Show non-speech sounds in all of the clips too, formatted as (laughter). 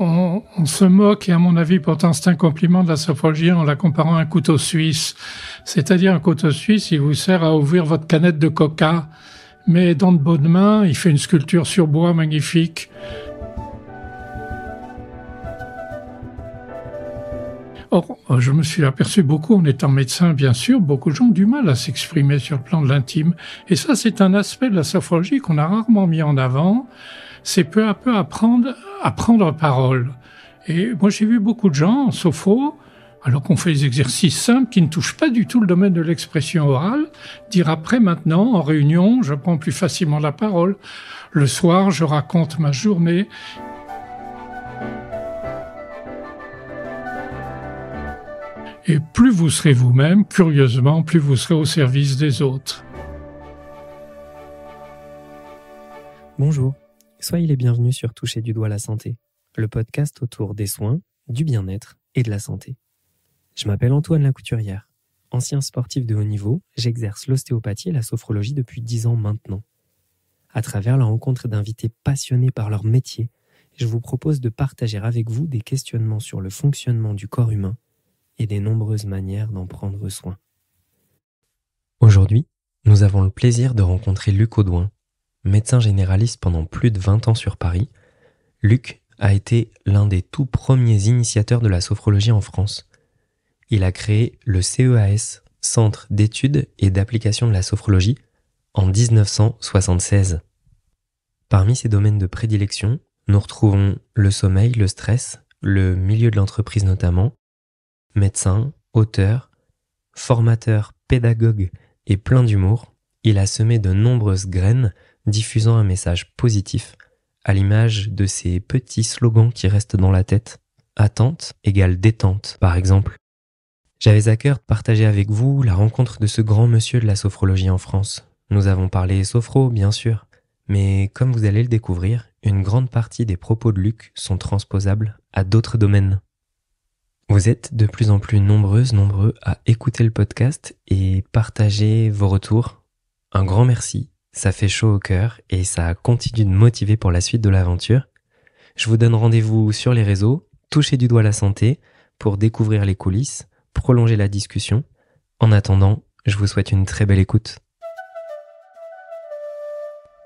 on, se moque, et à mon avis, pourtant c'est un compliment de la sophrologie en la comparant à un couteau suisse. C'est-à-dire un couteau suisse, il vous sert à ouvrir votre canette de coca, mais dans de bonnes mains, il fait une sculpture sur bois magnifique. Or, je me suis aperçu beaucoup en étant médecin, bien sûr, beaucoup de gens ont du mal à s'exprimer sur le plan de l'intime. Et ça, c'est un aspect de la sophrologie qu'on a rarement mis en avant c'est peu à peu apprendre à prendre parole. Et moi, j'ai vu beaucoup de gens en sopho, alors qu'on fait des exercices simples qui ne touchent pas du tout le domaine de l'expression orale, dire après maintenant, en réunion, je prends plus facilement la parole. Le soir, je raconte ma journée. Et plus vous serez vous-même, curieusement, plus vous serez au service des autres. Bonjour. Soyez les bienvenus sur Toucher du doigt la santé, le podcast autour des soins, du bien-être et de la santé. Je m'appelle Antoine Lacouturière. Ancien sportif de haut niveau, j'exerce l'ostéopathie et la sophrologie depuis dix ans maintenant. À travers la rencontre d'invités passionnés par leur métier, je vous propose de partager avec vous des questionnements sur le fonctionnement du corps humain et des nombreuses manières d'en prendre soin. Aujourd'hui, nous avons le plaisir de rencontrer Luc Audouin, médecin généraliste pendant plus de 20 ans sur Paris, Luc a été l'un des tout premiers initiateurs de la sophrologie en France. Il a créé le CEAS, Centre d'études et d'application de la sophrologie, en 1976. Parmi ses domaines de prédilection, nous retrouvons le sommeil, le stress, le milieu de l'entreprise notamment, médecin, auteur, formateur, pédagogue et plein d'humour, il a semé de nombreuses graines diffusant un message positif, à l'image de ces petits slogans qui restent dans la tête. Attente égale détente, par exemple. J'avais à cœur de partager avec vous la rencontre de ce grand monsieur de la sophrologie en France. Nous avons parlé sophro, bien sûr, mais comme vous allez le découvrir, une grande partie des propos de Luc sont transposables à d'autres domaines. Vous êtes de plus en plus nombreuses, nombreux à écouter le podcast et partager vos retours. Un grand merci ça fait chaud au cœur et ça continue de motiver pour la suite de l'aventure. Je vous donne rendez-vous sur les réseaux, touchez du doigt la santé pour découvrir les coulisses, prolonger la discussion. En attendant, je vous souhaite une très belle écoute.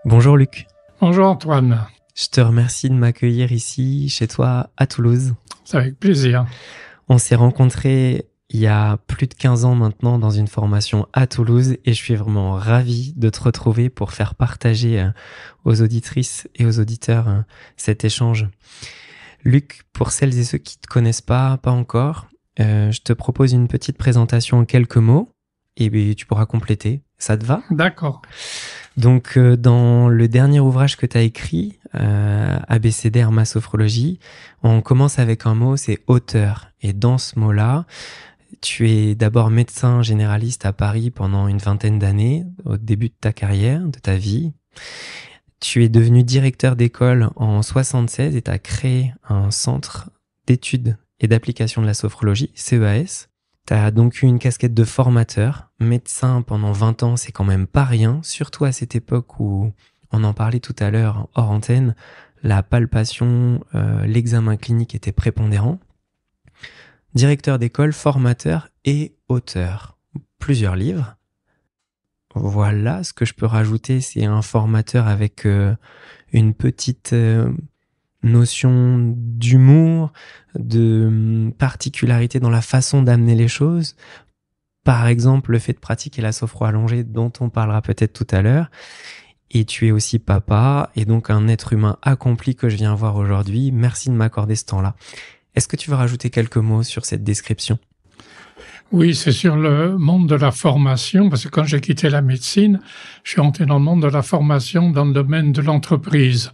Bonjour Luc. Bonjour Antoine. Je te remercie de m'accueillir ici, chez toi, à Toulouse. C'est avec plaisir. On s'est rencontrés il y a plus de 15 ans maintenant dans une formation à Toulouse et je suis vraiment ravi de te retrouver pour faire partager euh, aux auditrices et aux auditeurs euh, cet échange. Luc, pour celles et ceux qui ne te connaissent pas, pas encore, euh, je te propose une petite présentation en quelques mots et ben, tu pourras compléter. Ça te va D'accord. Donc, dans le dernier ouvrage que tu as écrit, euh, ABCDR ma on commence avec un mot, c'est auteur. Et dans ce mot-là, tu es d'abord médecin généraliste à Paris pendant une vingtaine d'années, au début de ta carrière, de ta vie. Tu es devenu directeur d'école en 76 et tu as créé un centre d'études et d'application de la sophrologie, CEAS. Tu as donc eu une casquette de formateur. Médecin pendant 20 ans, c'est quand même pas rien, surtout à cette époque où on en parlait tout à l'heure hors antenne, la palpation, euh, l'examen clinique était prépondérant directeur d'école, formateur et auteur. Plusieurs livres. Voilà, ce que je peux rajouter, c'est un formateur avec euh, une petite euh, notion d'humour, de hum, particularité dans la façon d'amener les choses. Par exemple, le fait de pratiquer la sophro allongée dont on parlera peut-être tout à l'heure. Et tu es aussi papa et donc un être humain accompli que je viens voir aujourd'hui. Merci de m'accorder ce temps-là. Est-ce que tu veux rajouter quelques mots sur cette description oui, c'est sur le monde de la formation, parce que quand j'ai quitté la médecine, je suis entré dans le monde de la formation dans le domaine de l'entreprise.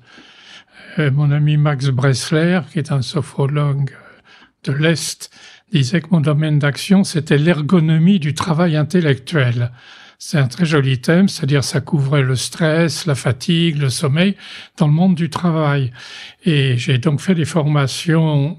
Euh, mon ami Max Bressler, qui est un sophrologue de l'Est, disait que mon domaine d'action, c'était l'ergonomie du travail intellectuel. C'est un très joli thème, c'est-à-dire ça couvrait le stress, la fatigue, le sommeil dans le monde du travail. Et j'ai donc fait des formations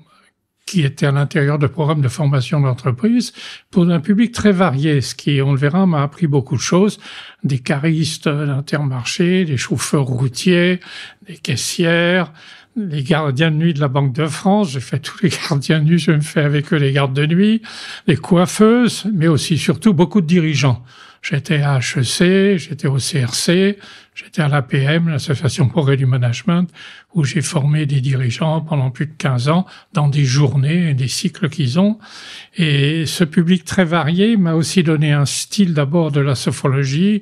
qui était à l'intérieur de programmes de formation d'entreprise pour un public très varié, ce qui, on le verra, m'a appris beaucoup de choses, des caristes d'Intermarché, des chauffeurs routiers, des caissières, les gardiens de nuit de la Banque de France. J'ai fait (laughs) tous les gardiens de nuit, je me fais avec eux les gardes de nuit, les coiffeuses, mais aussi surtout beaucoup de dirigeants. J'étais à HEC, j'étais au CRC, j'étais à l'APM, l'Association Progrès du Management, où j'ai formé des dirigeants pendant plus de 15 ans dans des journées et des cycles qu'ils ont. Et ce public très varié m'a aussi donné un style d'abord de la sophrologie,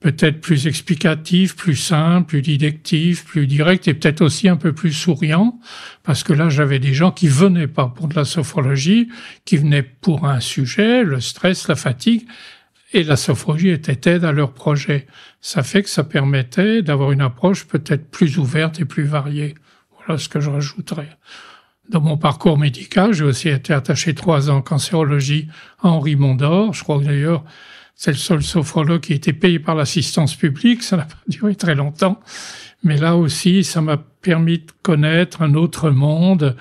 peut-être plus explicatif, plus simple, plus didactif, plus direct et peut-être aussi un peu plus souriant, parce que là j'avais des gens qui venaient pas pour de la sophrologie, qui venaient pour un sujet, le stress, la fatigue, et la sophrologie était aide à leur projet. Ça fait que ça permettait d'avoir une approche peut-être plus ouverte et plus variée. Voilà ce que je rajouterais. Dans mon parcours médical, j'ai aussi été attaché trois ans en cancérologie à Henri Mondor. Je crois que d'ailleurs, c'est le seul sophrologue qui était payé par l'assistance publique. Ça n'a pas (laughs) duré très longtemps. Mais là aussi, ça m'a permis de connaître un autre monde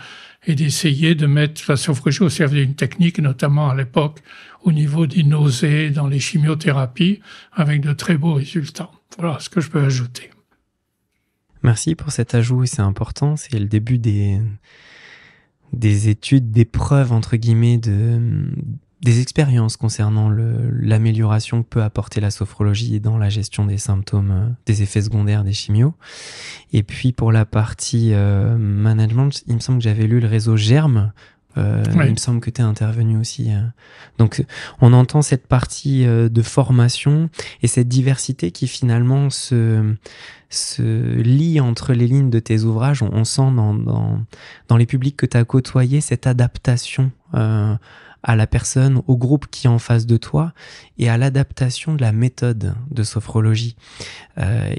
et d'essayer de mettre la sophrologie au service d'une technique, notamment à l'époque au niveau des nausées dans les chimiothérapies avec de très beaux résultats. Voilà ce que je peux ajouter. Merci pour cet ajout, c'est important, c'est le début des, des études, des preuves, entre guillemets, de, des expériences concernant l'amélioration que peut apporter la sophrologie dans la gestion des symptômes, des effets secondaires des chimios. Et puis pour la partie euh, management, il me semble que j'avais lu le réseau Germe euh, il me semble que tu es intervenu aussi. Euh. Donc, on entend cette partie euh, de formation et cette diversité qui finalement se, se lie entre les lignes de tes ouvrages. On, sent dans, dans, les publics que tu as côtoyé cette adaptation à la personne, au groupe qui est en face de toi et à l'adaptation de la méthode de sophrologie.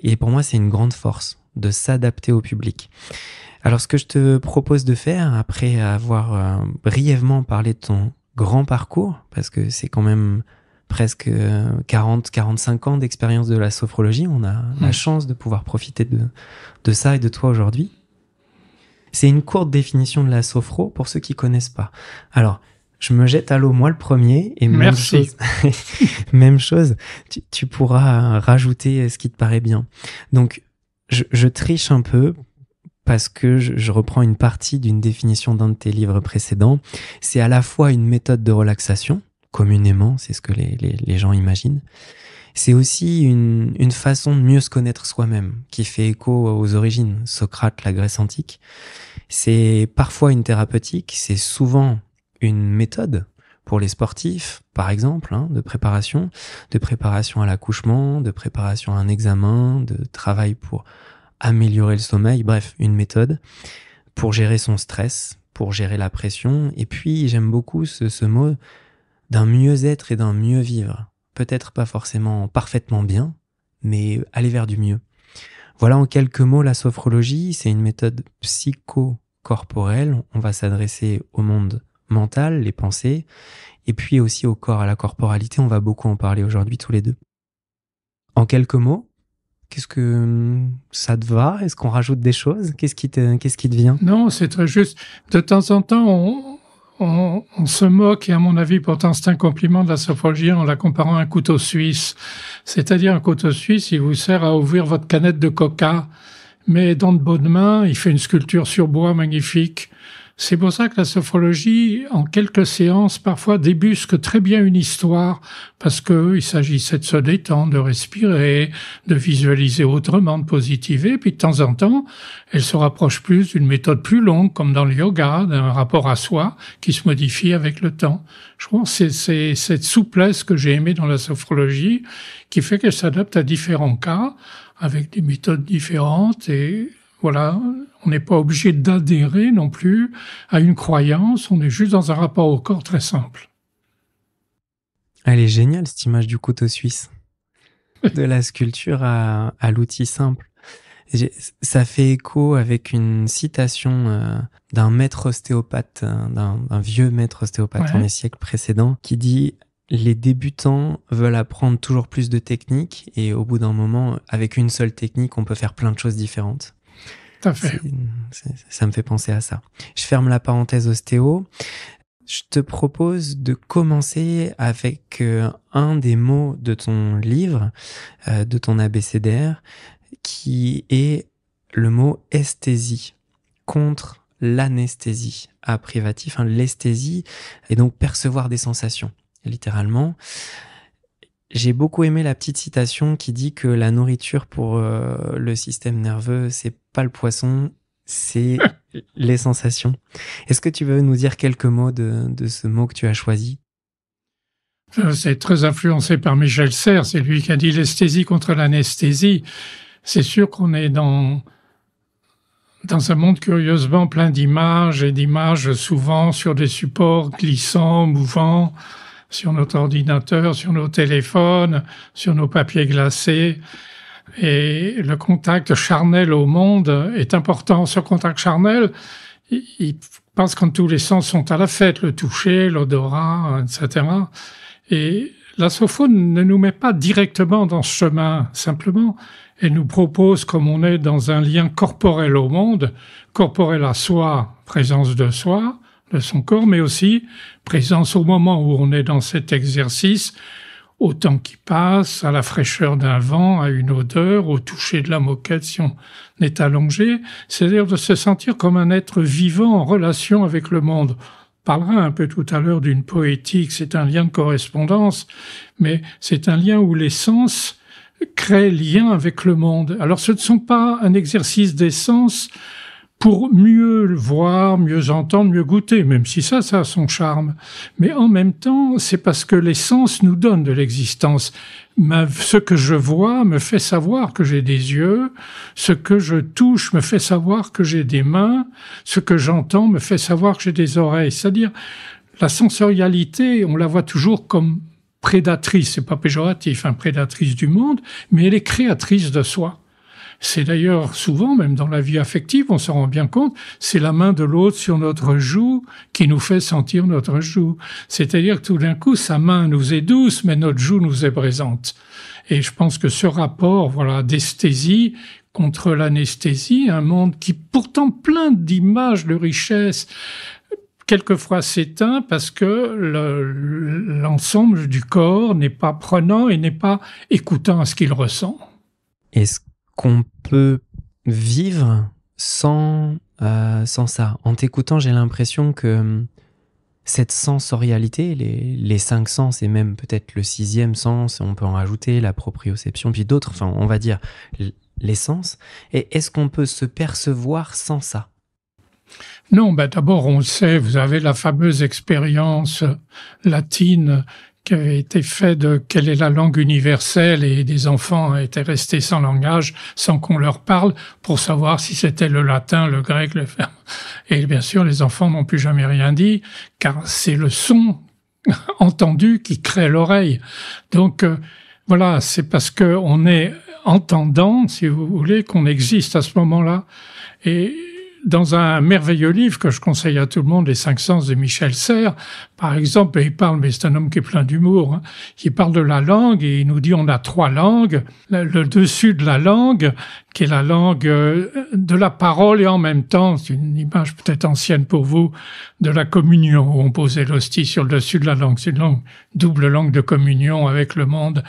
et pour moi, c'est une grande force de s'adapter au public. Alors, ce que je te propose de faire, après avoir euh, brièvement parlé de ton grand parcours, parce que c'est quand même presque 40-45 euh, ans d'expérience de la sophrologie, on a la chance de pouvoir profiter de, ça et de toi aujourd'hui. C'est une courte définition de la sophro pour ceux qui connaissent pas. Alors, je me jette à l'eau, moi le premier, et même chose. (laughs) même chose, tu, pourras rajouter ce qui te paraît bien. Donc, je, je triche un peu parce que je, reprends une partie d'une définition d'un de tes livres précédents. C'est à la fois une méthode de relaxation, communément, c'est ce que les, gens imaginent. C'est aussi une, façon de mieux se connaître soi-même, qui fait écho aux origines, Socrate, la Grèce antique. C'est parfois une thérapeutique, c'est souvent une méthode pour les sportifs, par exemple, hein, de préparation, de préparation à l'accouchement, de préparation à un examen, de travail pour améliorer le sommeil, bref, une méthode pour gérer son stress, pour gérer la pression. Et puis, j'aime beaucoup ce, mot d'un mieux-être et d'un mieux-vivre. Peut-être pas forcément parfaitement bien, mais aller vers du mieux. Voilà en quelques mots la sophrologie, c'est une méthode psychocorporelle, on va s'adresser au monde mental, les pensées, et puis aussi au corps, à la corporalité, on va beaucoup en parler aujourd'hui tous les deux. En quelques mots, Qu'est-ce que ça te va Est-ce qu'on rajoute des choses Qu'est-ce qui te, qu'est-ce qui te vient Non, c'est très juste. De temps en temps, on, on, se moque, et à mon avis, pourtant, c'est un compliment de la sophrologie en la comparant à un couteau suisse. C'est-à-dire, un couteau suisse, il vous sert à ouvrir votre canette de coca, mais dans de bonnes mains, il fait une sculpture sur bois magnifique. C'est pour ça que la sophrologie, en quelques séances, parfois débusque très bien une histoire, parce qu'il s'agissait de se détendre, de respirer, de visualiser autrement, de positiver, puis de temps en temps, elle se rapproche plus d'une méthode plus longue, comme dans le yoga, d'un rapport à soi qui se modifie avec le temps. Je pense que c'est cette souplesse que j'ai aimée dans la sophrologie qui fait qu'elle s'adapte à différents cas avec des méthodes différentes et voilà, on n'est pas obligé d'adhérer non plus à une croyance, on est juste dans un rapport au corps très simple. Elle est géniale, cette image du couteau suisse. (laughs) De la sculpture à, l'outil simple. Ça fait écho avec une citation euh, d'un maître ostéopathe, euh, d'un vieux maître ostéopathe dans les siècles précédents, qui dit les débutants veulent apprendre toujours plus de techniques et au bout d'un moment, avec une seule technique, on peut faire plein de choses différentes ça me fait penser à ça. Je ferme la parenthèse ostéo. Je te propose de commencer avec euh, un des mots de ton livre, euh, de ton abécédaire, qui est le mot esthésie contre l'anesthésie à privatif, hein, l'esthésie, et donc percevoir des sensations, littéralement. J'ai beaucoup aimé la petite citation qui dit que la nourriture pour euh, le système nerveux, c'est pas le poisson, c'est (laughs) les sensations. Est-ce que tu veux nous dire quelques mots de, de ce mot que tu as choisi euh, C'est très influencé par Michel Serres, c'est lui qui a dit l'esthésie contre l'anesthésie. C'est sûr qu'on est dans, dans un monde curieusement plein d'images et d'images souvent sur des supports glissants, mouvants sur notre ordinateur, sur nos téléphones, sur nos papiers glacés. Et le contact charnel au monde est important. Ce contact charnel, il, pense passe tous les sens sont à la fête, le toucher, l'odorat, etc. Et la sophone ne nous met pas directement dans ce chemin, simplement, elle nous propose, comme on est dans un lien corporel au monde, corporel à soi, présence de soi, de son corps, mais aussi présence au moment où on est dans cet exercice, au temps qui passe, à la fraîcheur d'un vent, à une odeur, au toucher de la moquette si on est allongé, c'est-à-dire de se sentir comme un être vivant en relation avec le monde. On parlera un peu tout à l'heure d'une poétique, c'est un lien de correspondance, mais c'est un lien où les sens créent lien avec le monde. Alors ce ne sont pas un exercice des sens pour mieux le voir, mieux entendre, mieux goûter, même si ça, ça a son charme. Mais en même temps, c'est parce que l'essence nous donne de l'existence. Ce que je vois me fait savoir que j'ai des yeux, ce que je touche me fait savoir que j'ai des mains, ce que j'entends me fait savoir que j'ai des oreilles. C'est-à-dire, la sensorialité, on la voit toujours comme prédatrice, c'est pas péjoratif, hein, prédatrice du monde, mais elle est créatrice de soi. C'est d'ailleurs souvent, même dans la vie affective, on se rend bien compte, c'est la main de l'autre sur notre joue qui nous fait sentir notre joue. C'est-à-dire tout d'un coup, sa main nous est douce, mais notre joue nous est présente. Et je pense que ce rapport, voilà, d'esthésie contre l'anesthésie, un monde qui pourtant plein d'images de richesse, quelquefois s'éteint parce que l'ensemble du corps n'est pas prenant et n'est pas écoutant à ce qu'il ressent. Est-ce qu'on peut vivre euh, sans, ça. En t'écoutant, j'ai l'impression que hum, cette sensorialité, les, les cinq sens et même peut-être le sixième sens, on peut en rajouter la proprioception, puis d'autres, enfin on va dire les sens, et est-ce qu'on peut se percevoir sans ça non, ben d'abord on sait, vous avez la fameuse expérience latine qui avait été fait de quelle est la langue universelle et des enfants étaient restés sans langage, sans qu'on leur parle, pour savoir si c'était le latin, le grec, le Et bien sûr, les enfants n'ont plus jamais rien dit, car c'est le son (laughs) entendu qui crée l'oreille. Donc euh, voilà, c'est parce que on est entendant, si vous voulez, qu'on existe à ce moment-là. Et dans un merveilleux livre que je conseille à tout le monde, Les Cinq Sens de Michel Serres, par exemple, il parle, mais c'est un homme qui est plein d'humour, hein, qui parle de la langue et il nous dit on a trois langues. Le, dessus de la langue, qui est la langue euh, de la parole et en même temps, c'est une image peut-être ancienne pour vous, de la communion, où on posait l'hostie sur le dessus de la langue. C'est une langue, double langue de communion avec le monde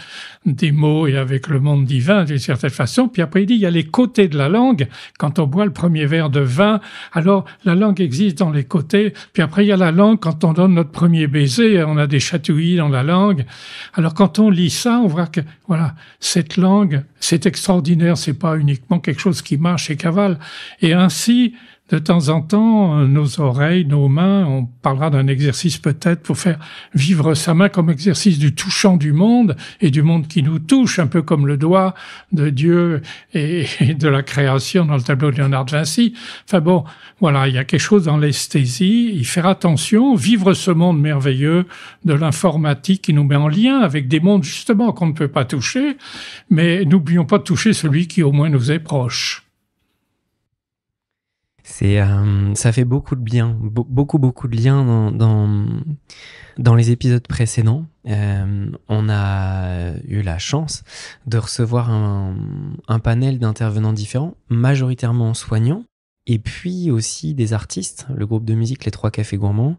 des mots et avec le monde divin d'une certaine façon. Puis après, il dit, il y a les côtés de la langue. Quand on boit le premier verre de vin, alors la langue existe dans les côtés. Puis après, il y a la langue quand on donne notre premier baiser, on a des chatouilles dans la langue. Alors quand on lit ça, on voit que voilà, cette langue, c'est extraordinaire, c'est pas uniquement quelque chose qui marche et cavale. Et ainsi, de temps en temps, nos oreilles, nos mains, on parlera d'un exercice peut-être pour faire vivre sa main comme exercice du touchant du monde et du monde qui nous touche, un peu comme le doigt de Dieu et, de la création dans le tableau de Léonard de Vinci. Enfin bon, voilà, il y a quelque chose dans l'esthésie, il faire attention, vivre ce monde merveilleux de l'informatique qui nous met en lien avec des mondes justement qu'on ne peut pas toucher, mais n'oublions pas de toucher celui qui au moins nous est proche. C'est, euh, ça fait beaucoup de bien, beaucoup beaucoup de liens dans, dans, dans les épisodes précédents. Euh, on a eu la chance de recevoir un, un panel d'intervenants différents, majoritairement soignants, et puis aussi des artistes, le groupe de musique Les Trois Cafés Gourmands,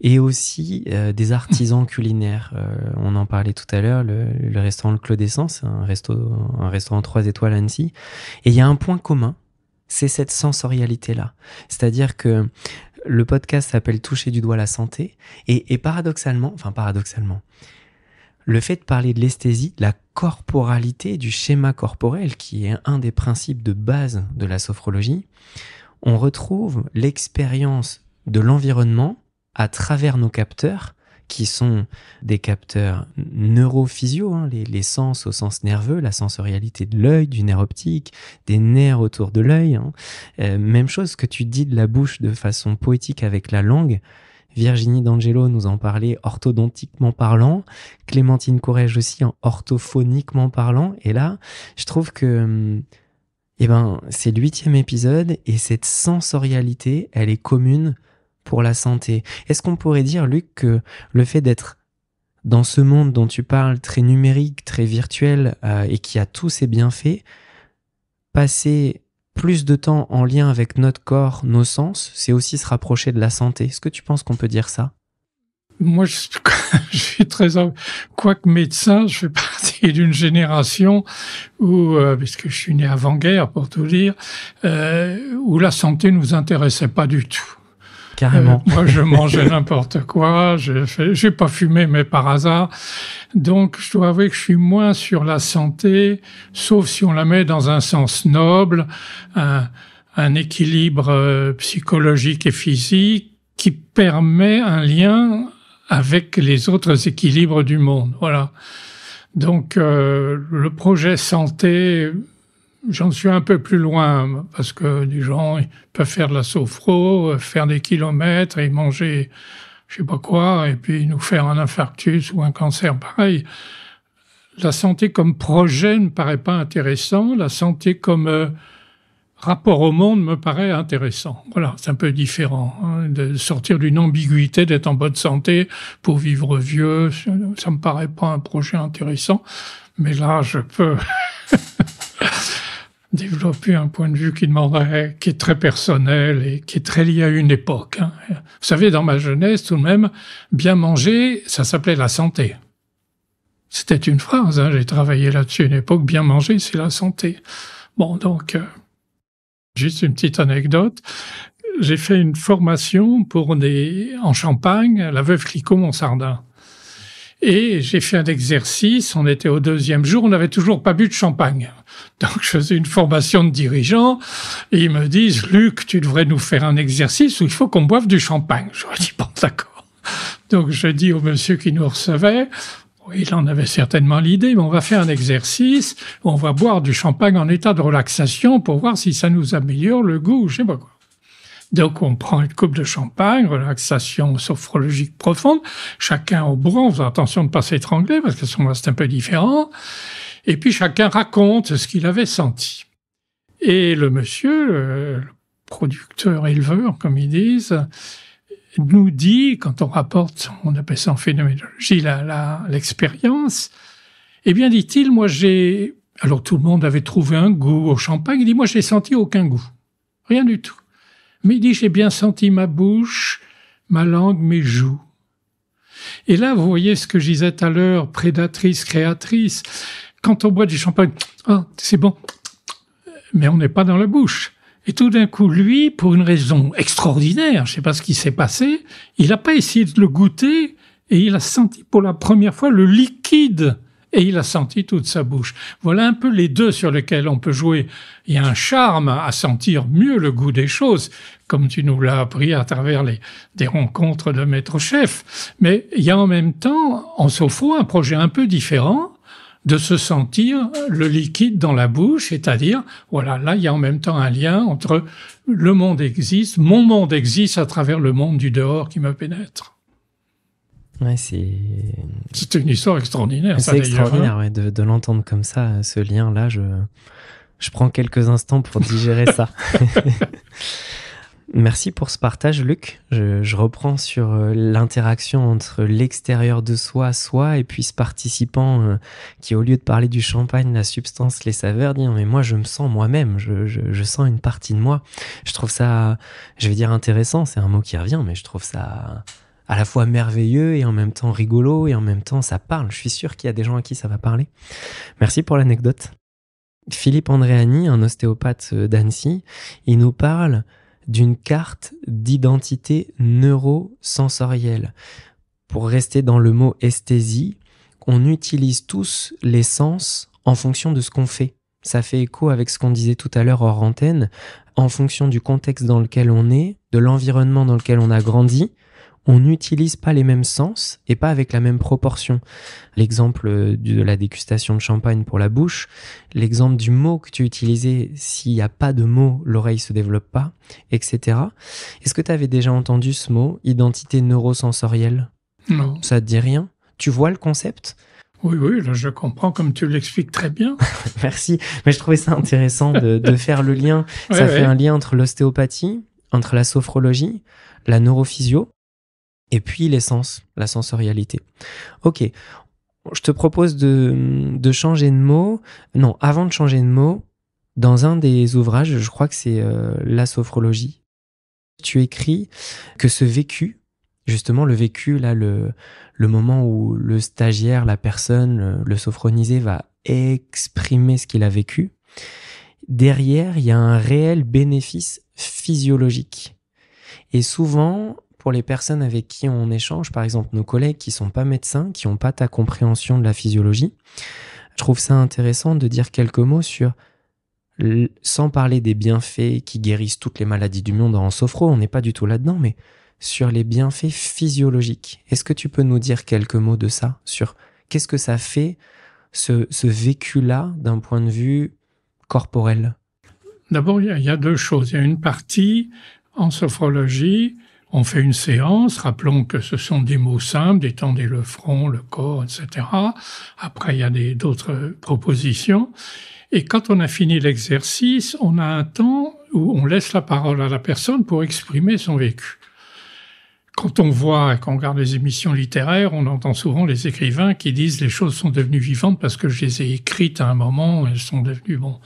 et aussi euh, des artisans (laughs) culinaires. on en parlait tout à l'heure, le, restaurant Le Clos d'Essence, un, resto, un restaurant trois étoiles à Annecy. Et il y a un point commun c'est cette sensorialité-là. C'est-à-dire que le podcast s'appelle Toucher du doigt la santé, et, paradoxalement, enfin paradoxalement, le fait de parler de l'esthésie, la corporalité du schéma corporel, qui est un des principes de base de la sophrologie, on retrouve l'expérience de l'environnement à travers nos capteurs qui sont des capteurs neurophysiaux, hein, les, sens au sens nerveux, la sensorialité de l'œil, du nerf optique, des nerfs autour de l'œil. Hein. Euh, même chose que tu dis de la bouche de façon poétique avec la langue. Virginie D'Angelo nous en parlait orthodontiquement parlant, Clémentine Courrèges aussi en orthophoniquement parlant. Et là, je trouve que hum, eh ben, c'est le épisode et cette sensorialité, elle est commune pour la santé. Est-ce qu'on pourrait dire, Luc, que le fait d'être dans ce monde dont tu parles, très numérique, très virtuel, euh, et qui a tous ses bienfaits, passer plus de temps en lien avec notre corps, nos sens, c'est aussi se rapprocher de la santé. Est-ce que tu penses qu'on peut dire ça Moi, je, suis (laughs) très... Quoique médecin, je fais (laughs) partie d'une génération où, euh, parce puisque je suis né avant-guerre, pour tout dire, euh, où la santé ne nous intéressait pas du tout. Carrément. Euh, moi, je mangeais n'importe quoi. je n'ai pas fumé, mais par hasard. Donc, je dois avouer que je suis moins sur la santé, sauf si on la met dans un sens noble, un, équilibre euh, psychologique et physique qui permet un lien avec les autres équilibres du monde. Voilà. Donc, euh, le projet santé, j'en suis un peu plus loin parce que des gens peuvent faire de la sophro, faire des kilomètres et manger je sais pas quoi et puis nous faire un infarctus ou un cancer pareil. La santé comme projet ne paraît pas intéressant, la santé comme euh, rapport au monde me paraît intéressant. Voilà, c'est un peu différent hein, de sortir d'une ambiguïté d'être en bonne santé pour vivre vieux, ça me paraît pas un projet intéressant, mais là je peux (laughs) développer un point de vue qui demanderait, qui est très personnel et qui est très lié à une époque. Hein. Vous savez, dans ma jeunesse, tout de même, bien manger, ça s'appelait la santé. C'était une phrase, hein. j'ai travaillé là-dessus une époque, bien manger, c'est la santé. Bon, donc, euh, juste une petite anecdote. J'ai fait une formation pour des, en Champagne, la veuve Clicot-Monsardin. Et j'ai fait un exercice, on était au deuxième jour, on n'avait toujours pas bu de champagne. Donc je faisais une formation de dirigeants, et ils me disent, Luc, tu devrais nous faire un exercice où il faut qu'on boive du champagne. Je leur dis, bon, d'accord. Donc je dis au monsieur qui nous recevait, il en avait certainement l'idée, mais on va faire un exercice, on va boire du champagne en état de relaxation pour voir si ça nous améliore le goût, je sais pas quoi. Donc, on prend une coupe de champagne, relaxation sophrologique profonde, chacun au on faisant attention de ne pas s'étrangler, parce que son c'est un peu différent. Et puis, chacun raconte ce qu'il avait senti. Et le monsieur, le producteur éleveur, comme ils disent, nous dit, quand on rapporte, on appelle ça en phénoménologie l'expérience, eh bien, dit-il, moi j'ai... Alors tout le monde avait trouvé un goût au champagne, il dit, moi j'ai senti aucun goût, rien du tout. Mais il dit, j'ai bien senti ma bouche, ma langue, mes joues. Et là, vous voyez ce que je disais tout à l'heure, prédatrice, créatrice. Quand on boit du champagne, ah, c'est bon, mais on n'est pas dans la bouche. Et tout d'un coup, lui, pour une raison extraordinaire, je ne sais pas ce qui s'est passé, il n'a pas essayé de le goûter et il a senti pour la première fois le liquide et il a senti toute sa bouche. Voilà un peu les deux sur lesquels on peut jouer. Il y a un charme à sentir mieux le goût des choses, comme tu nous l'as appris à travers les, des rencontres de maître-chef. Mais il y a en même temps, en sophro, un projet un peu différent de se sentir le liquide dans la bouche, c'est-à-dire, voilà, là, il y a en même temps un lien entre le monde existe, mon monde existe à travers le monde du dehors qui me pénètre c'est. une histoire extraordinaire. C'est hein. extraordinaire de, l'entendre comme ça, ce lien-là. Je, je prends quelques instants pour digérer ça. (laughs) Merci pour ce partage, Luc. Je, reprends sur euh, l'interaction entre l'extérieur de soi, soi, et puis ce participant euh, qui, au lieu de parler du champagne, la substance, les saveurs, dit mais moi je me sens moi-même, je, sens une partie de moi. Je trouve ça, je vais dire intéressant, c'est un mot qui revient, mais je trouve ça à la fois merveilleux et en même temps rigolo et en même temps ça parle. Je suis sûr qu'il y a des gens à qui ça va parler. Merci pour l'anecdote. Philippe Andréani, un ostéopathe euh, d'Annecy, il nous parle d'une carte d'identité neurosensorielle. Pour rester dans le mot esthésie, on utilise tous les sens en fonction de ce qu'on fait. Ça fait écho avec ce qu'on disait tout à l'heure hors antenne. En fonction du contexte dans lequel on est, de l'environnement dans lequel on a grandi, on n'utilise pas les mêmes sens et pas avec la même proportion. L'exemple euh, de la dégustation de champagne pour la bouche, l'exemple du mot que tu utilisais, s'il n'y a pas de mot, l'oreille se développe pas, etc. Est-ce que tu avais déjà entendu ce mot, identité neurosensorielle Non. Ça te dit rien Tu vois le concept oui, oui, là, je comprends comme tu l'expliques très bien. (laughs) Merci. Mais je trouvais ça intéressant de, faire le lien. (laughs) ça fait un lien entre l'ostéopathie, entre la sophrologie, la neurophysio, et puis l'essence, la sensorialité. Ok, je te propose de, changer de mot. Non, avant de changer de mot, dans un des ouvrages, je crois que c'est euh, la sophrologie, tu écris que ce vécu, justement le vécu, là, le, moment où le stagiaire, la personne, euh, le sophronisé va exprimer ce qu'il a vécu, derrière, il y a un réel bénéfice physiologique. Et souvent, pour les personnes avec qui on échange, par exemple nos collègues qui sont pas médecins, qui n'ont pas ta compréhension de la physiologie, je trouve ça intéressant de dire quelques mots sur, sans parler des bienfaits qui guérissent toutes les maladies du monde en sophro, on n'est pas du tout là-dedans, mais sur les bienfaits physiologiques. Est-ce que tu peux nous dire quelques mots de ça, sur qu'est-ce que ça fait, ce, ce vécu-là, d'un point de vue corporel D'abord, il y, a deux choses. Il y a une partie en sophrologie on fait une séance, rappelons que ce sont des mots simples, détendez le front, le corps, etc. Après, il y a d'autres propositions. Et quand on a fini l'exercice, on a un temps où on laisse la parole à la personne pour exprimer son vécu. Quand on voit quand qu'on regarde les émissions littéraires, on entend souvent les écrivains qui disent les choses sont devenues vivantes parce que je les ai écrites à un moment, elles sont devenues bon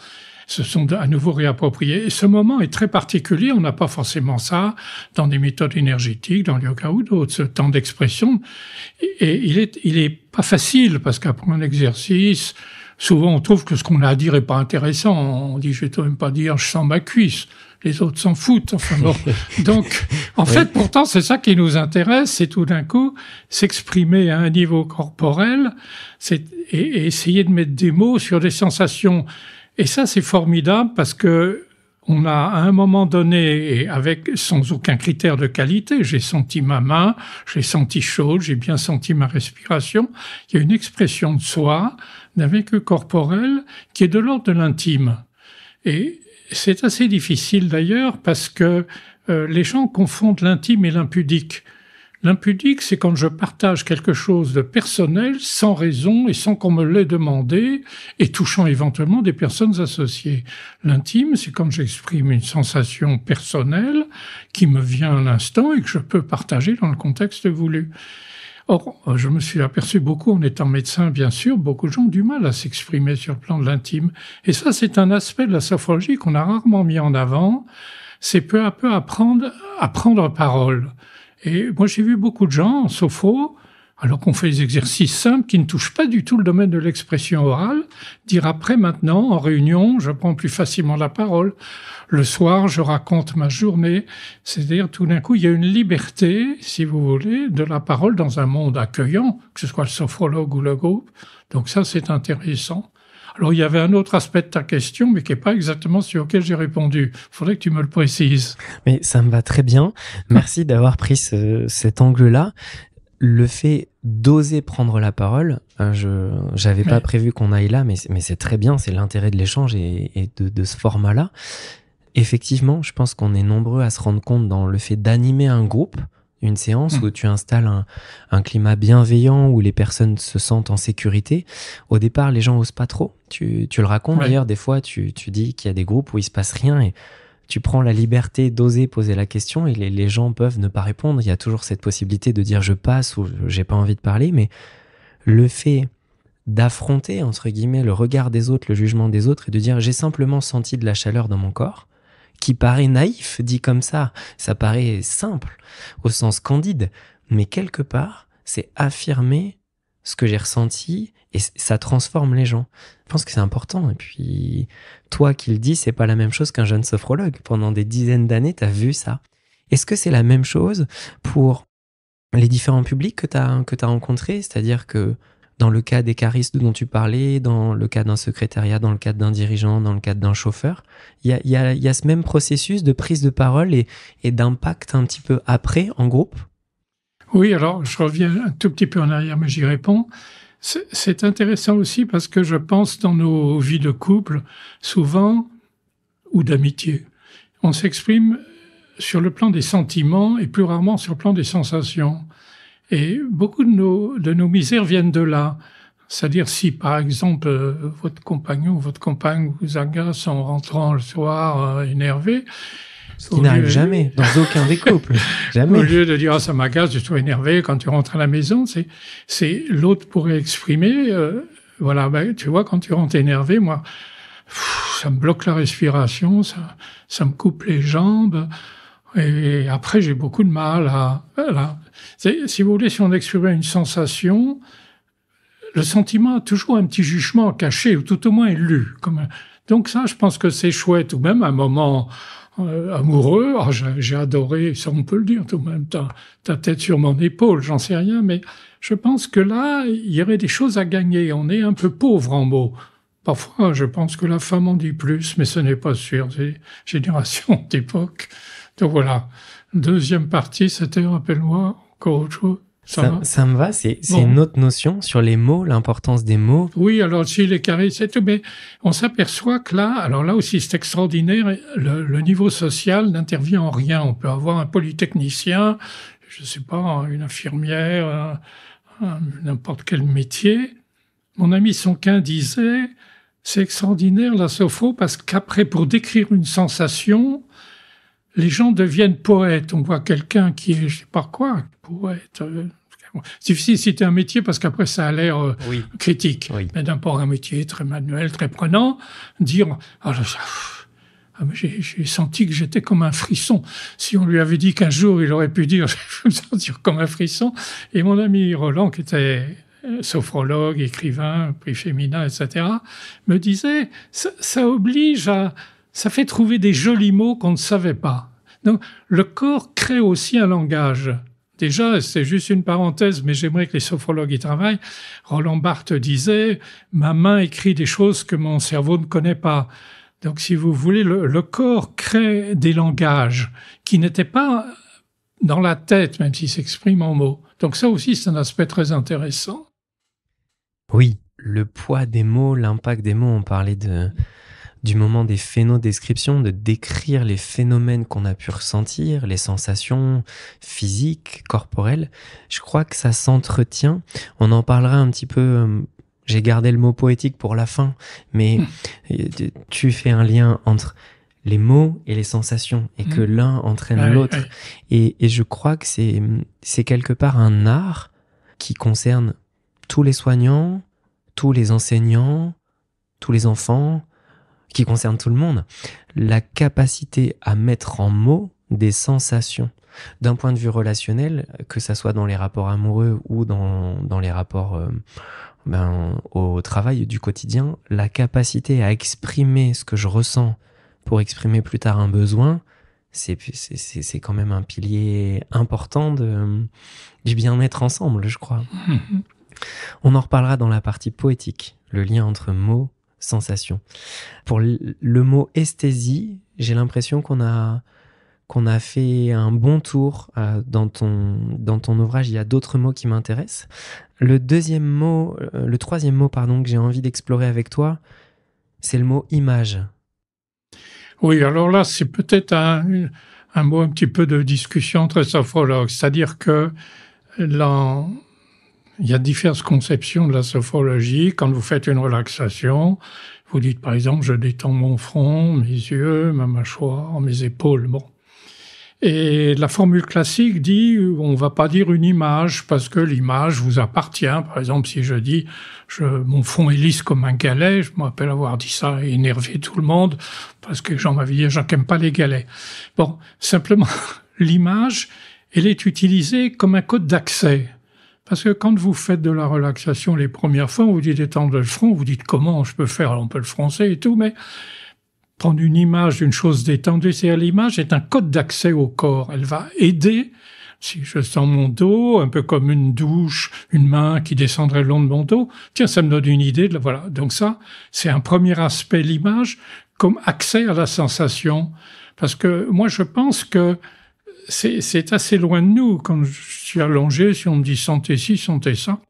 se sont à nouveau réappropriés. Et ce moment est très particulier. On n'a pas forcément ça dans des méthodes énergétiques, dans le yoga ou d'autres, ce temps d'expression. Et il est, il est pas facile parce qu'après un exercice, souvent on trouve que ce qu'on a à dire est pas intéressant. On dit, je vais tout même pas dire, je sens ma cuisse les autres s'en foutent. Enfin bon. (laughs) Donc, en fait, pourtant, c'est ça qui nous intéresse, c'est tout d'un coup s'exprimer à un niveau corporel, c'est et, essayer de mettre des mots sur des sensations et ça, c'est formidable parce que on a à un moment donné, et avec sans aucun critère de qualité, j'ai senti ma main, j'ai senti chaud, j'ai bien senti ma respiration. Il y a une expression de soi, n'avait que corporelle, qui est de l'ordre de l'intime. Et c'est assez difficile d'ailleurs parce que euh, les gens confondent l'intime et l'impudique. L'impudique, c'est quand je partage quelque chose de personnel, sans raison et sans qu'on me l'ait demandé, et touchant éventuellement des personnes associées. L'intime, c'est quand j'exprime une sensation personnelle qui me vient à l'instant et que je peux partager dans le contexte voulu. Or, je me suis aperçu beaucoup en étant médecin, bien sûr, beaucoup de gens ont du mal à s'exprimer sur le plan de l'intime. Et ça, c'est un aspect de la sophrologie qu'on a rarement mis en avant. C'est peu à peu apprendre à prendre parole. Et moi, j'ai vu beaucoup de gens en sopho, alors qu'on fait des exercices simples qui ne touchent pas du tout le domaine de l'expression orale, dire après maintenant, en réunion, je prends plus facilement la parole. Le soir, je raconte ma journée. C'est-à-dire, tout d'un coup, il y a une liberté, si vous voulez, de la parole dans un monde accueillant, que ce soit le sophrologue ou le groupe. Donc ça, c'est intéressant. Alors il y avait un autre aspect de ta question, mais qui n'est pas exactement sur lequel j'ai répondu. Il faudrait que tu me le précises. Mais ça me va très bien. Merci d'avoir pris cet angle-là. Le fait d'oser prendre la parole, hein, je j'avais pas prévu qu'on aille là, mais, c'est très bien, c'est l'intérêt de l'échange et, de ce format-là effectivement, je pense qu'on est nombreux à se rendre compte dans le fait d'animer un groupe une séance hmm. où tu installes un, climat bienveillant, où les personnes se sentent en sécurité. Au départ, les gens osent pas trop. Tu, le racontes d'ailleurs, des fois, tu, dis qu'il y a des groupes où il se passe rien et tu prends la liberté d'oser poser la question et les, gens peuvent ne pas répondre. Il y a toujours cette possibilité de dire je passe ou j'ai pas envie de parler, mais le fait d'affronter, entre guillemets, le regard des autres, le jugement des autres et de dire j'ai simplement senti de la chaleur dans mon corps, qui paraît naïf, dit comme ça, ça paraît simple, au sens candide, mais quelque part, c'est affirmer ce que j'ai ressenti et ça transforme les gens. Je pense que c'est important. Et puis, toi qui le dis, c'est pas la même chose qu'un jeune sophrologue. Pendant des dizaines d'années, tu as vu ça. Est-ce que c'est la même chose pour les différents publics que tu que as rencontrés C'est-à-dire que dans le cas des charistes dont tu parlais, dans le cas d'un secrétariat, dans le cas d'un dirigeant, dans le cas d'un chauffeur, il y a, ce même processus de prise de parole et d'impact un petit peu après en groupe Oui, alors je reviens un tout petit peu en arrière, mais j'y réponds. C'est intéressant aussi parce que je pense dans nos vies de couple, souvent, ou d'amitié, on s'exprime sur le plan des sentiments et plus rarement sur le plan des sensations. Et beaucoup de nos, de nos misères viennent de là. C'est-à-dire si, par exemple, euh, votre compagnon ou votre compagne vous agace en rentrant le soir euh, énervé, ce qui n'arrive jamais (laughs) dans aucun des couples. Jamais. Au lieu de dire ah, ça m'agace, je suis énervé quand tu rentres à la maison, c'est c'est l'autre pourrait exprimer euh, voilà ben, tu vois quand tu rentres énervé moi ça me bloque la respiration, ça ça me coupe les jambes et après j'ai beaucoup de mal à voilà si vous voulez, si on exprimait une sensation, le sentiment a toujours un petit jugement caché, ou tout au moins lu. Comme Donc ça, je pense que c'est chouette, ou même un moment euh, amoureux, ah, j'ai adoré, ça on peut le dire tout de même, ta, tête sur mon épaule, j'en sais rien, mais je pense que là, il y aurait des choses à gagner. On est un peu pauvre en mots. Parfois, je pense que la femme en dit plus, mais ce n'est pas sûr. C'est génération (laughs) d'époque. Donc voilà. Deuxième partie, c'était, rappelle-moi, ça, me va, c'est une autre notion sur les mots, l'importance des mots. Oui, alors si les carrés, c'est tout, mais on s'aperçoit que là, alors là aussi c'est extraordinaire, le, niveau social n'intervient en rien. On peut avoir un polytechnicien, je ne sais pas, une infirmière, n'importe quel métier. Mon ami Sonquin disait, c'est extraordinaire la sophro parce qu'après, pour décrire une sensation, les gens deviennent poètes. On voit quelqu'un qui est, je sais pas quoi, euh, difficile c'est difficile c'était un métier parce qu'après ça a l'air euh, critique. mais Mais d'abord un métier très manuel, très prenant. Dire, ah, ah, ah, j'ai senti que j'étais comme un frisson. Si on lui avait dit qu'un jour il aurait pu dire, (laughs) je me sentir comme un frisson. Et mon ami Roland, qui était euh, sophrologue, écrivain, prix féminin, etc., me disait, ça oblige à, ça fait trouver des jolis mots qu'on ne savait pas. Donc, le corps crée aussi un langage. Déjà, c'est juste une parenthèse, mais j'aimerais que les sophrologues y travaillent. Roland Barthes disait, ma main écrit des choses que mon cerveau ne connaît pas. Donc, si vous voulez, le, corps crée des langages qui n'étaient pas dans la tête, même s'ils s'expriment en mots. Donc ça aussi, c'est un aspect très intéressant. Oui, le poids des mots, l'impact des mots, on parlait de, du moment des phénodescriptions, de décrire les phénomènes qu'on a pu ressentir, les sensations physiques, corporelles, je crois que ça s'entretient. On en parlera un petit peu euh, j'ai gardé le mot poétique pour la fin, mais hmm. euh, tu fais un lien entre les mots et les sensations et hmm. que l'un entraîne l'autre. et, je crois que c'est quelque part un art qui concerne tous les soignants, tous les enseignants, tous les enfants, qui concerne tout le monde, la capacité à mettre en mots des sensations. D'un point de vue relationnel, que ça soit dans les rapports amoureux ou dans, les rapports euh, ben, au travail du quotidien, la capacité à exprimer ce que je ressens pour exprimer plus tard un besoin, c'est, quand même un pilier important de, du bien-être ensemble, je crois. Mmh. On en reparlera dans la partie poétique, le lien entre mots sensation. Pour le mot esthésie, j'ai l'impression qu'on a qu'on a fait un bon tour euh, dans, ton, dans ton ouvrage. Il y a d'autres mots qui m'intéressent. Le deuxième mot, euh, le troisième mot, pardon, que j'ai envie d'explorer avec toi, c'est le mot image. Oui, alors là, c'est peut-être un, un mot un petit peu de discussion entre sophrologues. C'est-à-dire que dans, il y a diverses conceptions de la sophrologie. Quand vous faites une relaxation, vous dites par exemple, je détends mon front, mes yeux, ma mâchoire, mes épaules. Bon. Et la formule classique dit, on ne va pas dire une image parce que l'image vous appartient. Par exemple, si je dis, je, mon front est lisse comme un galet, je me rappelle avoir dit ça et énervé tout le monde parce que j'en m'avais dit, n'aime pas les galets. Bon, simplement, (laughs) l'image, elle est utilisée comme un code d'accès. Parce que quand vous faites de la relaxation les premières fois, on vous dit d'étendre le front, vous dites comment je peux faire on peut le froncer et tout, mais prendre une image d'une chose détendue, cest à l'image est un code d'accès au corps. Elle va aider si je sens mon dos, un peu comme une douche, une main qui descendrait le long de mon dos, tiens, ça me donne une idée. De la, voilà. Donc ça, c'est un premier aspect, l'image, comme accès à la sensation. Parce que moi, je pense que c'est assez loin de nous. Quand je suis allongé, si on me dit sentez ci, sentez ça,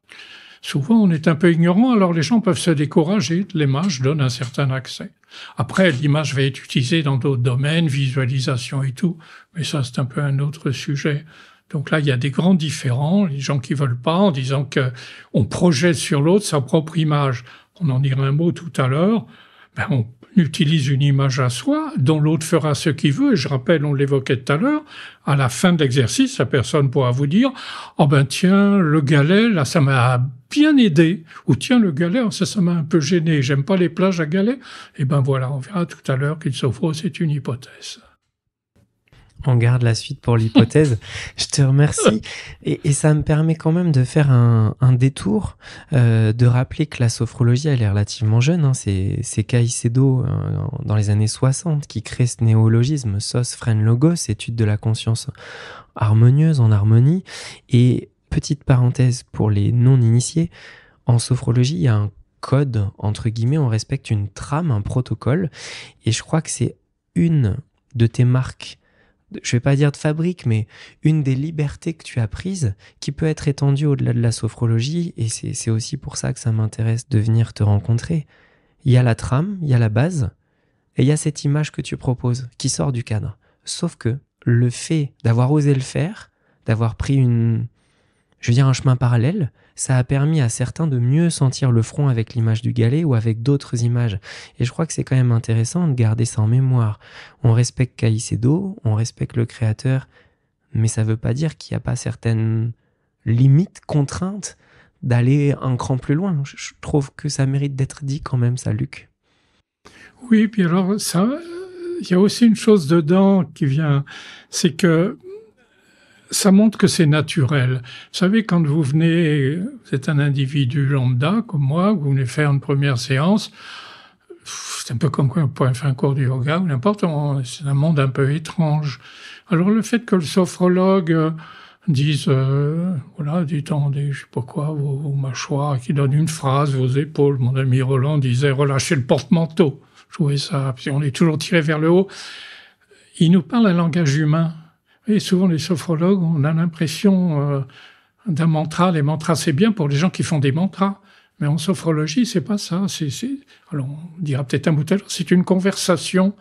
souvent on est un peu ignorant, alors les gens peuvent se décourager. L'image donne un certain accès. Après, l'image va être utilisée dans d'autres domaines, visualisation et tout, mais ça c'est un peu un autre sujet. Donc là, il y a des grands différents, les gens qui veulent pas, en disant que on projette sur l'autre sa propre image. On en dira un mot tout à l'heure. Ben, utilise une image à soi dont l'autre fera ce qu'il veut. Et je rappelle, on l'évoquait tout à l'heure, à la fin de l'exercice, la personne pourra vous dire « Oh ben tiens, le galet, là, ça m'a bien aidé. » Ou « Tiens, le galet, oh, ça, ça m'a un peu gêné. J'aime pas les plages à galet. » Et eh ben voilà, on verra tout à l'heure qu'il s'offre, c'est une hypothèse on garde la suite pour l'hypothèse. (laughs) je te remercie. Et, ça me permet quand même de faire un, détour, euh, de rappeler que la sophrologie, elle est relativement jeune. Hein. C'est, c'est Caicedo, euh, dans les années 60, qui crée ce néologisme, sos fren logos, étude de la conscience harmonieuse, en harmonie. Et petite parenthèse pour les non-initiés, en sophrologie, il y a un code, entre guillemets, on respecte une trame, un protocole. Et je crois que c'est une de tes marques je ne vais pas dire de fabrique, mais une des libertés que tu as prises, qui peut être étendue au-delà de la sophrologie, et c'est aussi pour ça que ça m'intéresse de venir te rencontrer. Il y a la trame, il y a la base, et il y a cette image que tu proposes, qui sort du cadre. Sauf que le fait d'avoir osé le faire, d'avoir pris une, je veux dire, un chemin parallèle, ça a permis à certains de mieux sentir le front avec l'image du galet ou avec d'autres images. Et je crois que c'est quand même intéressant de garder ça en mémoire. On respecte Caicedo, on respecte le créateur, mais ça ne veut pas dire qu'il n'y a pas certaines limites, contraintes d'aller un cran plus loin. Je trouve que ça mérite d'être dit quand même, ça, Luc. Oui, puis alors, ça, il y a aussi une chose dedans qui vient, c'est que ça montre que c'est naturel. Vous savez, quand vous venez, vous êtes un individu lambda comme moi, vous venez faire une première séance, c'est un peu comme quand on faire un cours de yoga ou n'importe, c'est un monde un peu étrange. Alors le fait que le sophrologue euh, dise, euh, voilà, détendez, je sais pas quoi, vos, mâchoires, qui donne une phrase, vos épaules, mon ami Roland disait, relâchez le porte-manteau. ça, on est toujours tiré vers le haut. Il nous parle un langage humain. Et souvent, les sophrologues, on a l'impression euh, d'un mantra. Les mantras, c'est bien pour les gens qui font des mantras. Mais en sophrologie, c'est pas ça. C'est, alors, on dira peut-être un bout à c'est une conversation,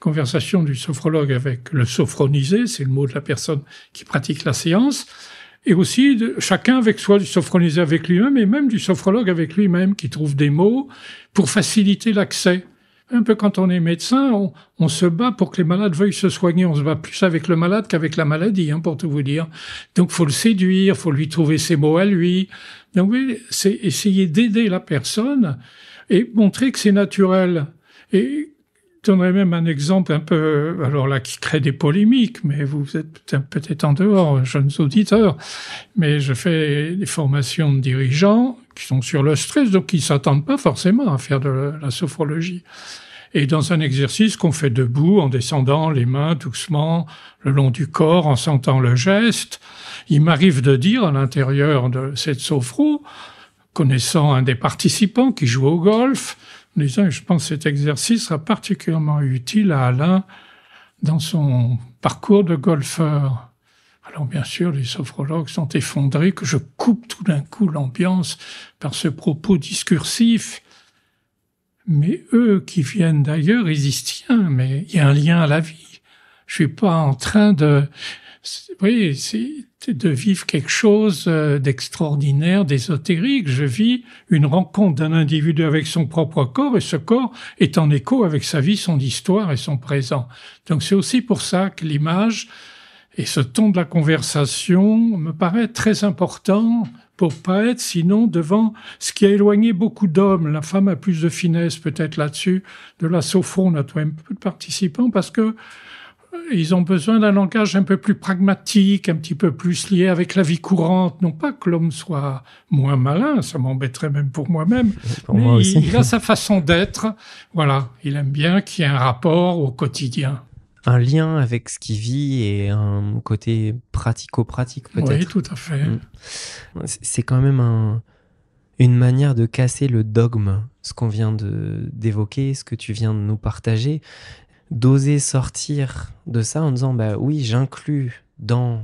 conversation du sophrologue avec le sophronisé, c'est le mot de la personne qui pratique la séance, et aussi chacun avec soi, du sophronisé avec lui-même, et même du sophrologue avec lui-même, qui trouve des mots pour faciliter l'accès. Un peu quand on est médecin, on, se bat pour que les malades veuillent se soigner. On se bat plus avec le malade qu'avec la maladie, hein, pour tout vous dire. Donc, faut le séduire, faut lui trouver ses mots à lui. Donc, oui, c'est essayer d'aider la personne et montrer que c'est naturel. Et je donnerai même un exemple un peu, alors là, qui crée des polémiques, mais vous êtes peut-être en dehors, jeunes auditeurs, mais je fais des formations de dirigeants qui sont sur le stress, donc qui s'attendent pas forcément à faire de la sophrologie. Et dans un exercice qu'on fait debout, en descendant les mains doucement le long du corps, en sentant le geste, il m'arrive de dire à l'intérieur de cette sophro, connaissant un des participants qui joue au golf, disant, je pense que cet exercice sera particulièrement utile à Alain dans son parcours de golfeur. Alors bien sûr, les sophrologues sont effondrés que je coupe tout d'un coup l'ambiance par ce propos discursif. Mais eux qui viennent d'ailleurs, ils tiens, mais il y a un lien à la vie. Je suis pas en train de, vous voyez, de vivre quelque chose euh, d'extraordinaire, d'ésotérique. Je vis une rencontre d'un individu avec son propre corps et ce corps est en écho avec sa vie, son histoire et son présent. Donc c'est aussi pour ça que l'image et ce ton de la conversation me paraît très important pour pas être sinon devant ce qui a éloigné beaucoup d'hommes. La femme a plus de finesse peut-être là-dessus, de la sophron, à toi, un peu de participants, parce que euh, ils ont besoin d'un langage un peu plus pragmatique, un petit peu plus lié avec la vie courante. Non pas que l'homme soit moins malin, ça m'embêterait même pour moi-même. (laughs) mais moi il, a sa façon d'être. Voilà, il aime bien qu'il y ait un rapport au quotidien un lien avec ce qui vit et un côté pratico-pratique peut-être. Oui, tout à fait. Mm. C'est quand même une manière de casser le dogme, ce qu'on vient d'évoquer, ce que tu viens de nous partager, d'oser sortir de ça en disant bah oui, j'inclus dans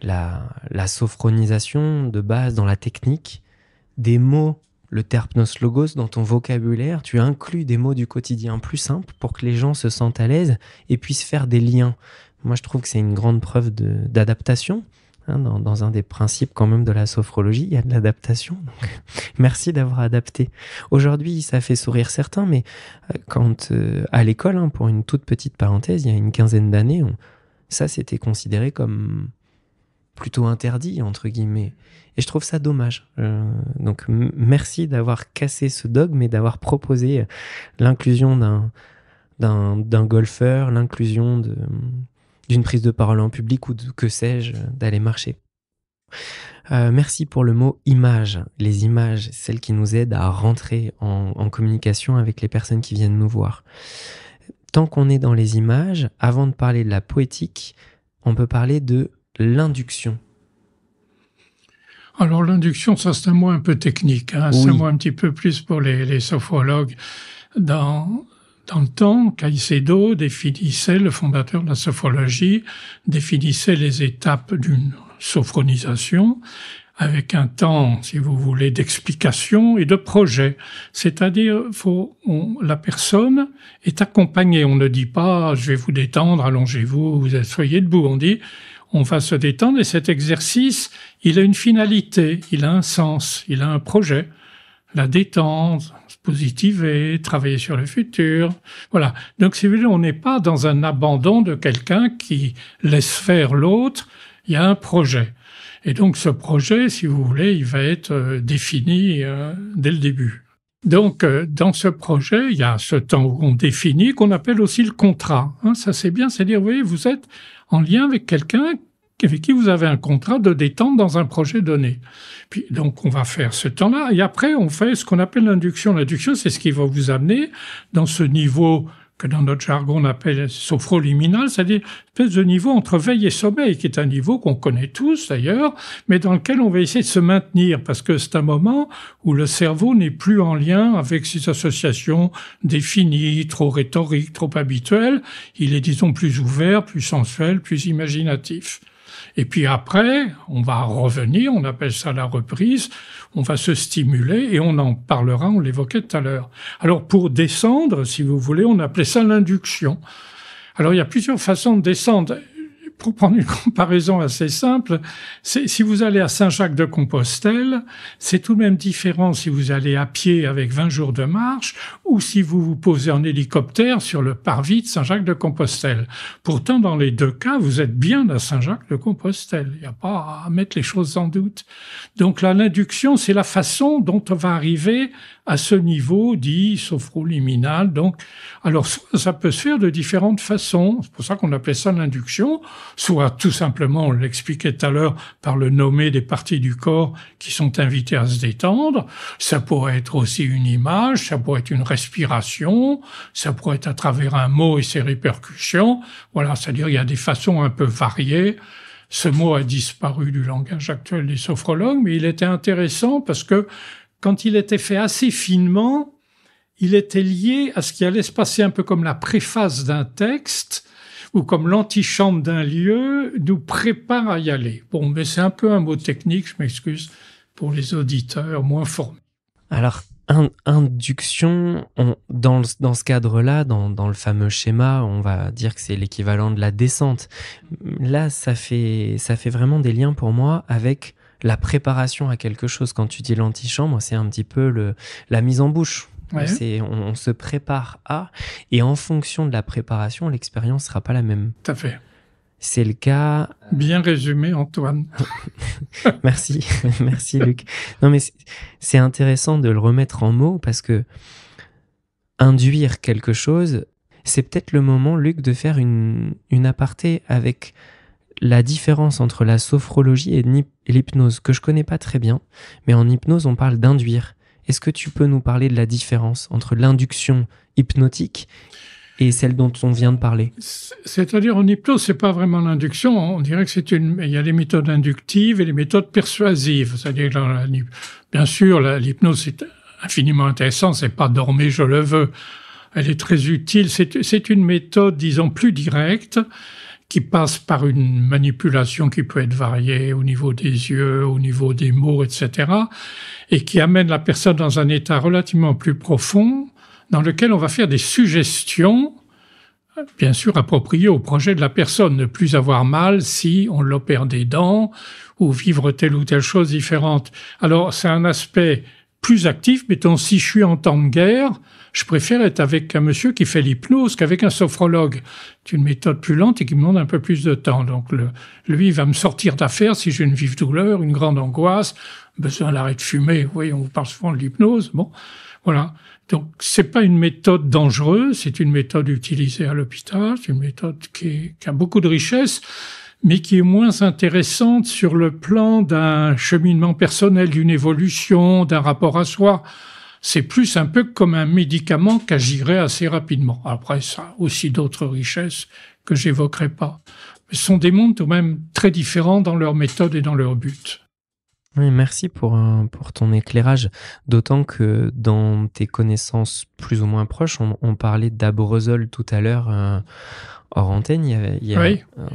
la, la sophronisation de base, dans la technique, des mots le terpnos logos dans ton vocabulaire, tu inclus des mots du quotidien plus simples pour que les gens se sentent à l'aise et puissent faire des liens. Moi, je trouve que c'est une grande preuve d'adaptation. Hein, dans, un des principes quand même de la sophrologie, il y a de l'adaptation. (laughs) merci d'avoir adapté. Aujourd'hui, ça fait sourire certains, mais euh, quand euh, à l'école, hein, pour une toute petite parenthèse, il y a une quinzaine d'années, ça c'était considéré comme plutôt interdit, entre guillemets. Et je trouve ça dommage. Euh, donc merci d'avoir cassé ce dogme et d'avoir proposé euh, l'inclusion d'un, d'un, golfeur, l'inclusion de, d'une prise de parole en public ou que sais-je, d'aller marcher. Euh, merci pour le mot image. Les images, celles qui nous aident à rentrer en communication avec les personnes qui viennent nous voir. Tant qu'on est dans les images, avant de parler de la poétique, on peut parler de l'induction Alors l'induction, ça c'est un mot un peu technique, hein. c'est un mot un petit peu plus pour les, les sophrologues. Dans, dans le temps, Caicedo définissait, le fondateur de la sophrologie, définissait les étapes d'une sophronisation avec un temps, si vous voulez, d'explication et de projet. C'est-à-dire, faut, la personne est accompagnée. On ne dit pas, je vais vous détendre, allongez-vous, vous soyez debout. On dit, on va se détendre et cet exercice, il a une finalité, il a un sens, il a un projet. La détente, se positiver, travailler sur le futur. Voilà. Donc, si vous voulez, on n'est pas dans un abandon de quelqu'un qui laisse faire l'autre. Il y a un projet. Et donc, ce projet, si vous voulez, il va être euh, défini euh, dès le début. Donc, euh, dans ce projet, il y a ce temps où on définit, qu'on appelle aussi le contrat. Hein, ça, c'est bien. C'est-à-dire, vous voyez, vous êtes en lien avec quelqu'un avec qui vous avez un contrat de détente dans un projet donné. Puis donc on va faire ce temps-là et après on fait ce qu'on appelle l'induction. L'induction, c'est ce qui va vous amener dans ce niveau que dans notre jargon on appelle sophroliminal, c'est-à-dire une espèce de niveau entre veille et sommeil, qui est un niveau qu'on connaît tous d'ailleurs, mais dans lequel on va essayer de se maintenir, parce que c'est un moment où le cerveau n'est plus en lien avec ses associations définies, trop rhétoriques, trop habituelles, il est disons plus ouvert, plus sensuel, plus imaginatif. Et puis après, on va revenir, on appelle ça la reprise, on va se stimuler et on en parlera, on l'évoquait tout à l'heure. Alors pour descendre, si vous voulez, on appelait ça l'induction. Alors il y a plusieurs façons de descendre pour prendre une comparaison assez simple, si vous allez à Saint-Jacques-de-Compostelle, c'est tout de même différent si vous allez à pied avec 20 jours de marche ou si vous vous posez en hélicoptère sur le parvis de Saint-Jacques-de-Compostelle. Pourtant, dans les deux cas, vous êtes bien à Saint-Jacques-de-Compostelle. Il n'y a pas à mettre les choses en doute. Donc là, l'induction, c'est la façon dont on va arriver à ce niveau dit sophroliminal. Donc, alors ça peut se faire de différentes façons. C'est pour ça qu'on appelait ça l'induction. Soit tout simplement, on l'expliquait tout à l'heure, par le nommer des parties du corps qui sont invitées à se détendre. Ça pourrait être aussi une image, ça pourrait être une respiration, ça pourrait être à travers un mot et ses répercussions. Voilà, c'est-à-dire il y a des façons un peu variées. Ce mot a disparu du langage actuel des sophrologues, mais il était intéressant parce que quand il était fait assez finement, il était lié à ce qui allait se passer un peu comme la préface d'un texte ou comme l'antichambre d'un lieu nous prépare à y aller. Bon, mais c'est un peu un mot technique, je m'excuse pour les auditeurs moins formés. Alors, induction, dans, ce cadre-là, dans, dans, le fameux schéma, on va dire que c'est l'équivalent de la descente. Là, ça fait, ça fait vraiment des liens pour moi avec la préparation à quelque chose. Quand tu dis l'antichambre, c'est un petit peu le, la mise en bouche. Euh, on, se prépare à, et en fonction de la préparation, l'expérience sera pas la même. Tout à fait. C'est le cas. Bien résumé, Antoine. (laughs) merci, (laughs) merci, Luc. Non, mais c'est intéressant de le remettre en mots parce que induire quelque chose, c'est peut-être le moment, Luc, de faire une, une aparté avec la différence entre la sophrologie et l'hypnose, que je connais pas très bien, mais en hypnose, on parle d'induire. Est-ce que tu peux nous parler de la différence entre l'induction hypnotique et celle dont on vient de parler C'est-à-dire en hypnose, c'est pas vraiment l'induction. On dirait que c'est une. Il y a les méthodes inductives et les méthodes persuasives. C'est-à-dire, bien sûr, l'hypnose c'est infiniment intéressant. C'est pas dormir, je le veux. Elle est très utile. C'est une méthode, disons, plus directe qui passe par une manipulation qui peut être variée au niveau des yeux, au niveau des mots, etc., et qui amène la personne dans un état relativement plus profond, dans lequel on va faire des suggestions, bien sûr appropriées au projet de la personne, ne plus avoir mal si on l'opère des dents, ou vivre telle ou telle chose différente. Alors c'est un aspect plus actif. Mettons, si je suis en temps de guerre, je préfère être avec un monsieur qui fait l'hypnose qu'avec un sophrologue. C'est une méthode plus lente et qui me demande un peu plus de temps. Donc, lui, va me sortir d'affaire si j'ai une vive douleur, une grande angoisse, besoin l'arrêt de fumer. Voyons, on vous parle souvent de l'hypnose. Bon, voilà. Donc, c'est pas une méthode dangereuse. C'est une méthode utilisée à l'hôpital. C'est une méthode qui, qui a beaucoup de richesse mais qui est moins intéressante sur le plan d'un cheminement personnel, d'une évolution, d'un rapport à soi. C'est plus un peu comme un médicament qu'agirait assez rapidement. Après, ça aussi d'autres richesses que j'évoquerai pas. ce sont des mondes tout de même très différents dans leur méthode et dans leur but. Oui, merci pour, euh, pour ton éclairage. D'autant que dans tes connaissances plus ou moins proches, on, parlait d'Abresol tout à l'heure. Euh, hors antenne, il y avait.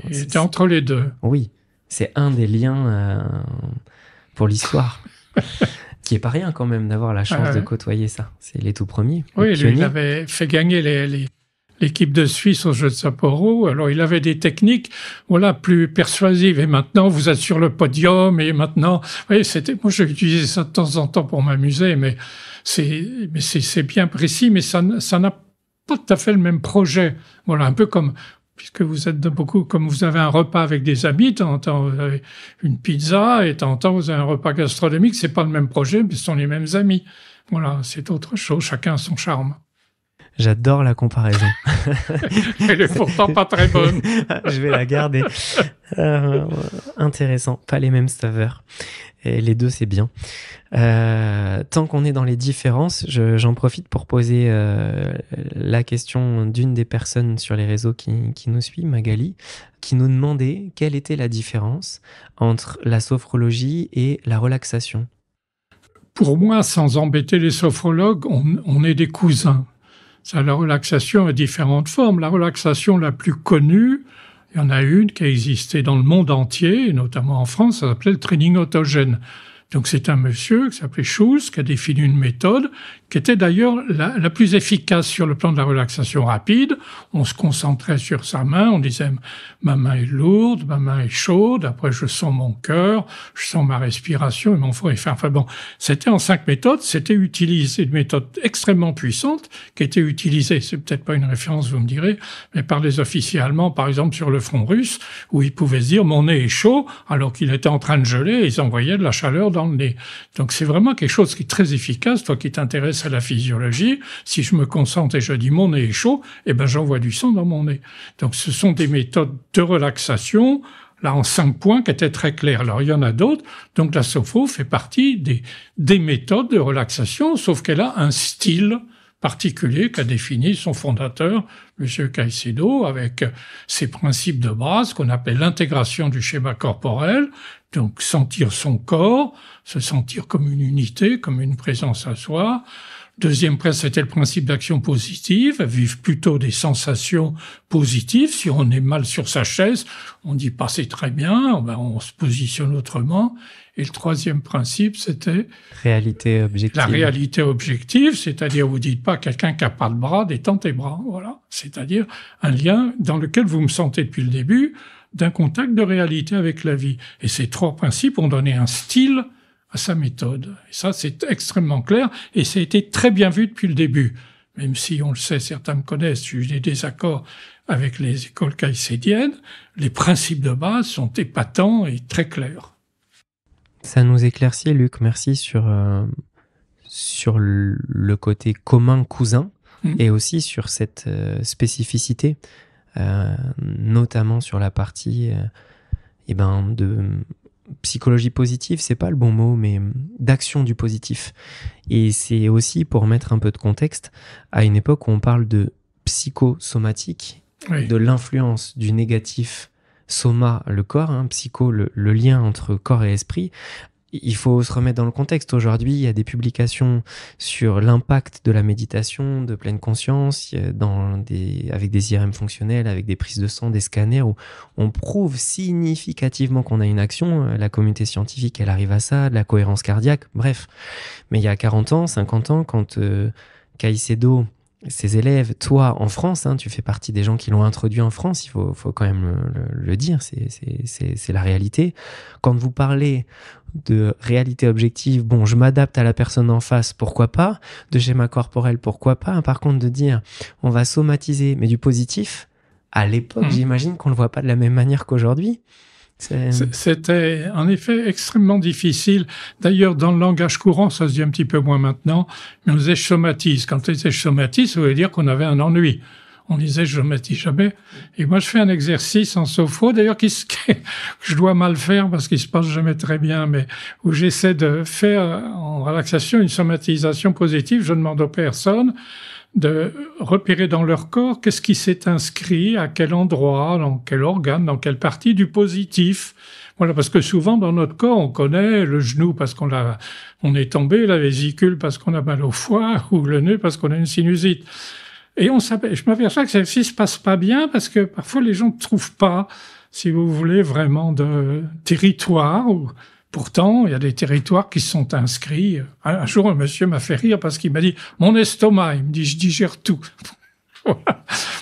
Il euh, entre les deux. Oui, c'est un des liens euh, pour l'histoire. (laughs) qui est pas rien quand même d'avoir la chance de côtoyer ça. C'est les tout premiers. Oui, il avait fait gagner l'équipe de Suisse au jeu de Sapporo. Alors, il avait des techniques, voilà, plus persuasives. Et maintenant, vous êtes sur le podium. Et maintenant, oui, c'était, moi, j'ai utilisé ça de temps en temps pour m'amuser, mais c'est, bien précis, mais ça, n'a pas pas tout à fait le même projet. Voilà, un peu comme puisque vous êtes de beaucoup, comme vous avez un repas avec des amis, tantôt en vous avez une pizza et tantôt vous avez un repas gastronomique, c'est pas le même projet, mais ce sont les mêmes amis. Voilà, c'est autre chose, chacun a son charme. J'adore la comparaison. (laughs) Elle est pourtant pas très bonne. (laughs) je vais la garder. Euh, intéressant, pas les mêmes saveurs. les deux, c'est bien. Euh, tant qu'on est dans les différences, j'en profite pour poser euh, la question d'une des personnes sur les réseaux qui, nous suit, Magali, qui nous demandait quelle était la différence entre la sophrologie et la relaxation. Pour moi, sans embêter les sophrologues, on est des cousins. Ça, la relaxation a différentes formes. La relaxation la plus connue, il y en a une qui a existé dans le monde entier, notamment en France, ça s'appelait le training autogène. Donc c'est un monsieur qui s'appelait Schulz qui a défini une méthode qui était d'ailleurs la, plus efficace sur le plan de la relaxation rapide. On se concentrait sur sa main, on disait ma main est lourde, ma main est chaude, après je sens mon cœur, je sens ma respiration et mon foie est Enfin bon, c'était en cinq méthodes, c'était utilisé, une méthode extrêmement puissante qui était utilisée, c'est peut-être pas une référence vous me direz, mais par les officiers allemands par exemple sur le front russe où ils pouvaient se dire mon nez est chaud alors qu'il était en train de geler et ils envoyaient de la chaleur le nez. Donc c'est vraiment quelque chose qui est très efficace. Toi qui t'intéresses à la physiologie, si je me concentre et je dis mon nez est chaud, eh ben j'envoie du sang dans mon nez. Donc ce sont des méthodes de relaxation là en cinq points qui étaient très clairs. Alors il y en a d'autres. Donc la sophro fait partie des, des méthodes de relaxation, sauf qu'elle a un style particulier qu'a défini son fondateur, monsieur Caicedo, avec ses principes de base qu'on appelle l'intégration du schéma corporel, donc sentir son corps, se sentir comme une unité, comme une présence à soi. Deuxième principe, c'était le principe d'action positive, vivre plutôt des sensations positives. Si on est mal sur sa chaise, on dit pas c'est très bien, ben, on se positionne autrement. Et le troisième principe, c'était réalité objective. La réalité objective, c'est-à-dire vous dites pas quelqu'un qui a pas le bras, détentez tes bras, voilà. C'est-à-dire un lien dans lequel vous me sentez depuis le début d'un contact de réalité avec la vie. Et ces trois principes ont donné un style à sa méthode. Et ça, c'est extrêmement clair et ça a été très bien vu depuis le début. Même si, on le sait, certains me connaissent, j'ai des désaccords avec les écoles caïcédiennes, les principes de base sont épatants et très clairs. Ça nous éclaircit, Luc, merci sur, euh, sur le côté commun cousin mmh. et aussi sur cette euh, spécificité euh, notamment sur la partie euh, eh ben, de psychologie positive, c'est pas le bon mot, mais d'action du positif. Et c'est aussi pour mettre un peu de contexte à une époque où on parle de psychosomatique, de l'influence du négatif soma, le corps, hein, psycho, le, lien entre corps et esprit, il faut se remettre dans le contexte. Aujourd'hui, il y a des publications sur l'impact de la méditation, de pleine conscience, avec des IRM fonctionnels, avec des prises de sang, des scanners, où on prouve significativement qu'on a une action. Euh, la communauté scientifique, elle arrive à ça, de la cohérence cardiaque, bref. Mais il y a 40 ans, 50 ans, quand Caicedo euh, ces élèves, toi en France, hein, tu fais partie des gens qui l'ont introduit en France, il faut, quand même le, dire, c'est la réalité. Quand vous parlez de réalité objective, bon, je m'adapte à la personne en face, pourquoi pas, de schéma corporel, pourquoi pas, hein, par contre de dire on va somatiser, mais du positif, à l'époque, mmh. j'imagine qu'on ne le voit pas de la même manière qu'aujourd'hui. C'était en effet extrêmement difficile. D'ailleurs, dans le langage courant, ça se dit un petit peu moins maintenant, mais on disait somatise. Quand on disait somatise, ça voulait dire qu'on avait un ennui. On disait je somatise jamais. Et moi, je fais un exercice en sophro, d'ailleurs, (laughs) qui, je dois mal faire parce qu'il se passe jamais très bien, mais où j'essaie de faire en relaxation une somatisation positive. Je ne demande aux personnes de repérer dans leur corps qu'est-ce qui s'est inscrit, à quel endroit, dans quel organe, dans quelle partie du positif. Voilà, parce que souvent dans notre corps, on connaît le genou parce qu'on a on est tombé, la vésicule parce qu'on a mal au foie, (laughs) ou le nez parce qu'on a une sinusite. Et on je m'aperçois que celle-ci se passe pas bien parce que parfois les gens ne trouvent pas, si vous voulez, vraiment de territoire ou Pourtant, il y a des territoires qui sont inscrits. Un, jour, un monsieur m'a fait rire parce qu'il m'a dit Mon estomac, il me dit, je digère tout. (laughs)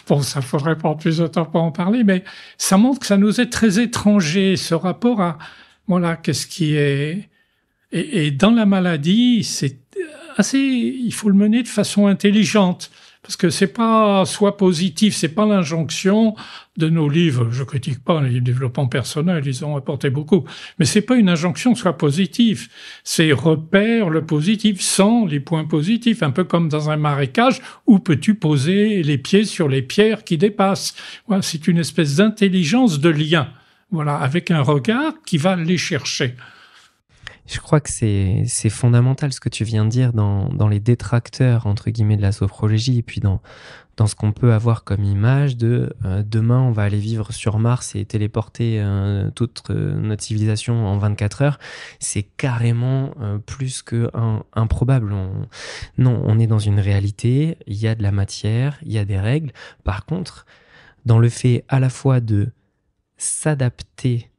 bon, ça faudrait prendre plus de temps pour en parler, mais ça montre que ça nous est très étranger, ce rapport à, voilà, qu'est-ce qui est. Et, dans la maladie, c'est assez, il faut le mener de façon intelligente parce que c'est pas soit positif, c'est pas l'injonction de nos livres. Je critique pas les développements personnels, ils ont apporté beaucoup, mais c'est pas une injonction soit positif. C'est repère le positif sans les points positifs, un peu comme dans un marécage où peux-tu poser les pieds sur les pierres qui dépassent. c'est une espèce d'intelligence de lien. Voilà, avec un regard qui va les chercher je crois que c'est fondamental ce que tu viens de dire dans, dans, les détracteurs, entre guillemets, de la sophrologie, et puis dans, dans ce qu'on peut avoir comme image de euh, demain, on va aller vivre sur Mars et téléporter euh, toute euh, notre civilisation en 24 heures. C'est carrément plus que improbable. non, on est dans une réalité, il y a de la matière, il y a des règles. Par contre, dans le fait à la fois de s'adapter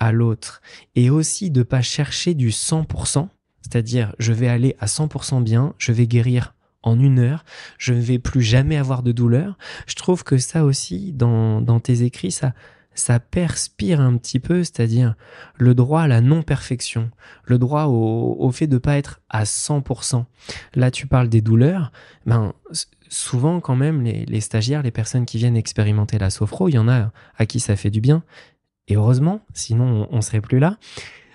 à l'autre et aussi de pas chercher du 100%, c'est-à-dire je vais aller à 100% bien, je vais guérir en une heure, je ne vais plus jamais avoir de douleur. Je trouve que ça aussi, dans, tes écrits, ça, ça perspire un petit peu, c'est-à-dire le droit à la non-perfection, le droit au, fait de ne pas être à 100%. Là, tu parles des douleurs, ben, souvent quand même, les, les stagiaires, les personnes qui viennent expérimenter la sophro, il y en a à qui ça fait du bien, et heureusement, sinon on, serait plus là.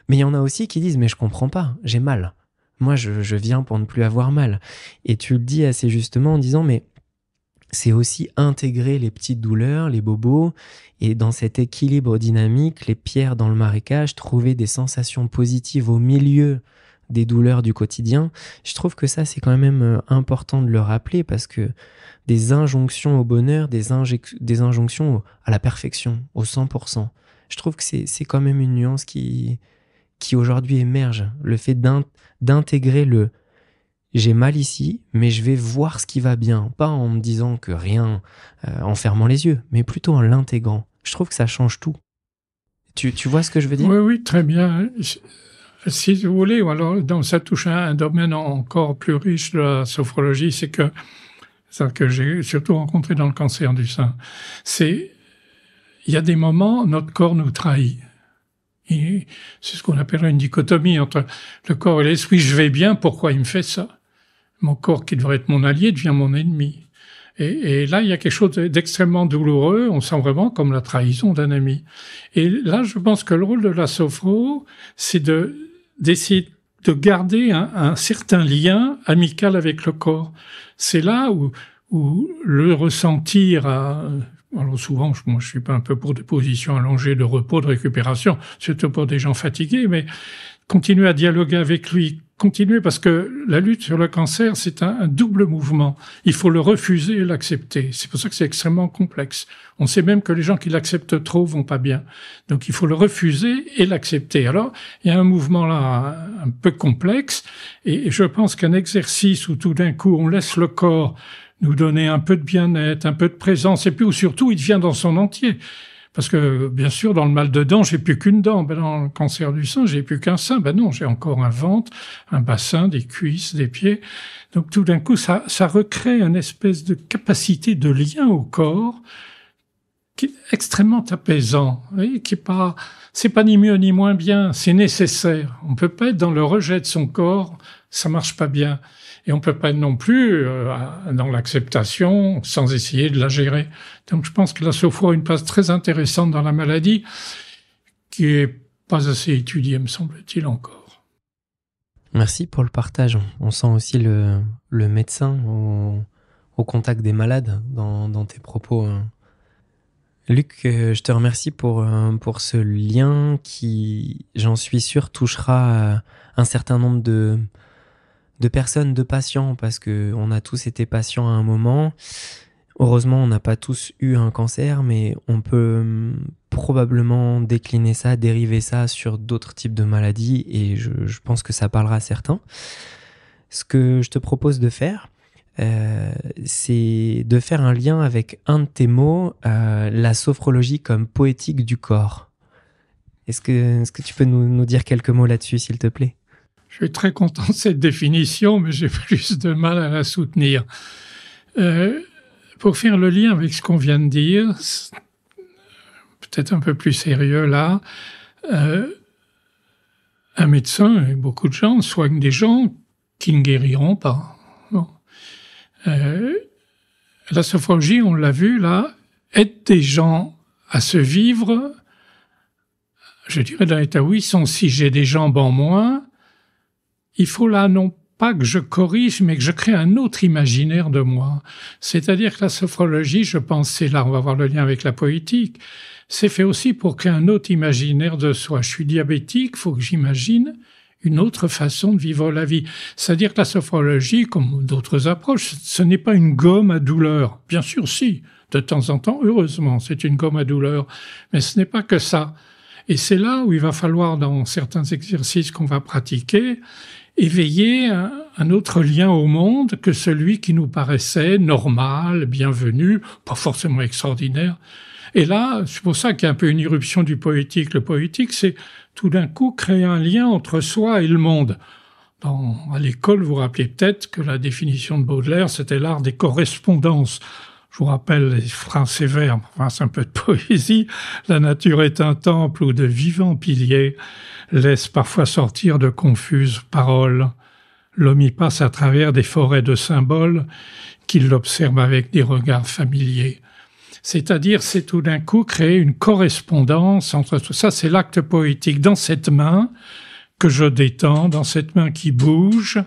Mais il y en a aussi qui disent mais je comprends pas, j'ai mal. Moi, je, viens pour ne plus avoir mal. Et tu le dis assez justement en disant mais c'est aussi intégrer les petites douleurs, les bobos, et dans cet équilibre dynamique, les pierres dans le marécage, trouver des sensations positives au milieu des douleurs du quotidien. Je trouve que ça, c'est quand même euh, important de le rappeler parce que des injonctions au bonheur, des injonctions à la perfection, au 100% je trouve que c'est quand même une nuance qui, qui aujourd'hui émerge. Le fait d'intégrer le j'ai mal ici, mais je vais voir ce qui va bien. Pas en me disant que rien, euh, en fermant les yeux, mais plutôt en l'intégrant. Je trouve que ça change tout. Tu, tu vois ce que je veux dire Oui, oui, très bien. Si vous voulez, alors, ça touche à un domaine encore plus riche de la sophrologie, c'est que ça que j'ai surtout rencontré dans le cancer du sein, c'est il y a des moments, notre corps nous trahit. C'est ce qu'on appelle une dichotomie entre le corps et l'esprit. Je vais bien, pourquoi il me fait ça Mon corps, qui devrait être mon allié, devient mon ennemi. Et, là, il y a quelque chose d'extrêmement douloureux. On sent vraiment comme la trahison d'un ami. Et là, je pense que le rôle de la sophro, c'est de d'essayer de garder un, certain lien amical avec le corps. C'est là où, où le ressentir à alors souvent, moi je suis pas un peu pour des positions allongées de repos, de récupération, surtout pour des gens fatigués, mais continuer à dialoguer avec lui, continuer parce que la lutte sur le cancer, c'est un, double mouvement. Il faut le refuser et l'accepter. C'est pour ça que c'est extrêmement complexe. On sait même que les gens qui l'acceptent trop vont pas bien. Donc il faut le refuser et l'accepter. Alors il y a un mouvement là un peu complexe et je pense qu'un exercice où tout d'un coup on laisse le corps nous donner un peu de bien-être, un peu de présence, et puis ou surtout, il devient dans son entier. Parce que, bien sûr, dans le mal de dents, j'ai plus qu'une dent. Ben, dans le cancer du sein, j'ai plus qu'un sein. Ben non, j'ai encore un ventre, un bassin, des cuisses, des pieds. Donc, tout d'un coup, ça, recrée une espèce de capacité de lien au corps qui est extrêmement apaisant. Vous voyez, qui est pas, c'est pas ni mieux ni moins bien. C'est nécessaire. On peut pas être dans le rejet de son corps. Ça marche pas bien. Et on ne peut pas être non plus, euh, dans l'acceptation, sans essayer de la gérer. Donc je pense que la sophro a une place très intéressante dans la maladie, qui est pas assez étudiée, me semble-t-il, encore. Merci pour le partage. On sent aussi le, médecin au, contact des malades dans, dans tes propos. Hein. Luc, euh, je te remercie pour, euh, pour ce lien qui, j'en suis sûr, touchera un certain nombre de, de personnes, de patients, parce que on a tous été patients à un moment. Heureusement, on n'a pas tous eu un cancer, mais on peut hum, probablement décliner ça, dériver ça sur d'autres types de maladies, et je, pense que ça parlera à certains. Ce que je te propose de faire, euh, c'est de faire un lien avec un de tes mots, euh, la sophrologie comme poétique du corps. Est-ce que, que tu peux nous dire quelques mots là-dessus, s'il te plaît je suis très content de cette définition, mais j'ai (laughs) plus de mal à la soutenir. Euh, pour faire le lien avec ce qu'on vient de dire, peut-être un peu plus sérieux là, euh, un médecin et beaucoup de gens soignent des gens qui ne guériront pas. Euh, la sophrologie, on l'a vu là, aide des gens à se vivre, je dirais dans l'état où ils sont, si j'ai des jambes en moins, il faut là non pas que je corrige, mais que je crée un autre imaginaire de moi. C'est-à-dire que la sophrologie, je pense, c'est là, on va voir le lien avec la poétique, c'est fait aussi pour créer un autre imaginaire de soi. Je suis diabétique, faut que j'imagine une autre façon de vivre la vie. C'est-à-dire que la sophrologie, comme d'autres approches, ce n'est pas une gomme à douleur. Bien sûr, si, de temps en temps, heureusement, c'est une gomme à douleur. Mais ce n'est pas que ça. Et c'est là où il va falloir, dans certains exercices qu'on va pratiquer, éveiller un, autre lien au monde que celui qui nous paraissait normal, bienvenu, pas forcément extraordinaire. Et là, c'est pour ça qu'il y a un peu une irruption du poétique. Le poétique, c'est tout d'un coup créer un lien entre soi et le monde. Dans, à l'école, vous, vous rappelez peut-être que la définition de Baudelaire, c'était l'art des correspondances. Je vous rappelle les freins sévères, enfin c'est un peu de (laughs) poésie. La nature est un temple ou de vivants piliers laisse parfois sortir de confuses paroles. L'homme y passe à travers des forêts de symboles qu'il observe avec des regards familiers. C'est-à-dire, c'est tout d'un coup créer une correspondance entre tout ça. C'est l'acte poétique dans cette main que je détends, dans cette main qui bouge,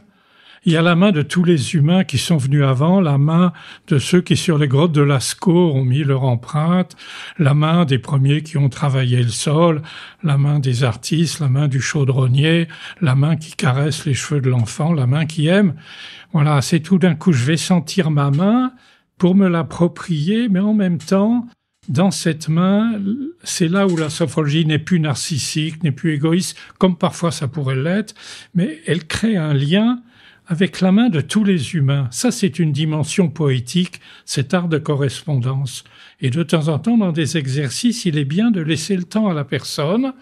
il y a la main de tous les humains qui sont venus avant, la main de ceux qui sur les grottes de Lascaux ont mis leur empreinte, la main des premiers qui ont travaillé le sol, la main des artistes, la main du chaudronnier, la main qui caresse les cheveux de l'enfant, la main qui aime. Voilà, c'est tout d'un coup, je vais sentir ma main pour me l'approprier, mais en même temps, dans cette main, c'est là où la sophrologie n'est plus narcissique, n'est plus égoïste, comme parfois ça pourrait l'être, mais elle crée un lien avec la main de tous les humains. Ça, c'est une dimension poétique, cet art de correspondance. Et de temps en temps, dans des exercices, il est bien de laisser le temps à la personne,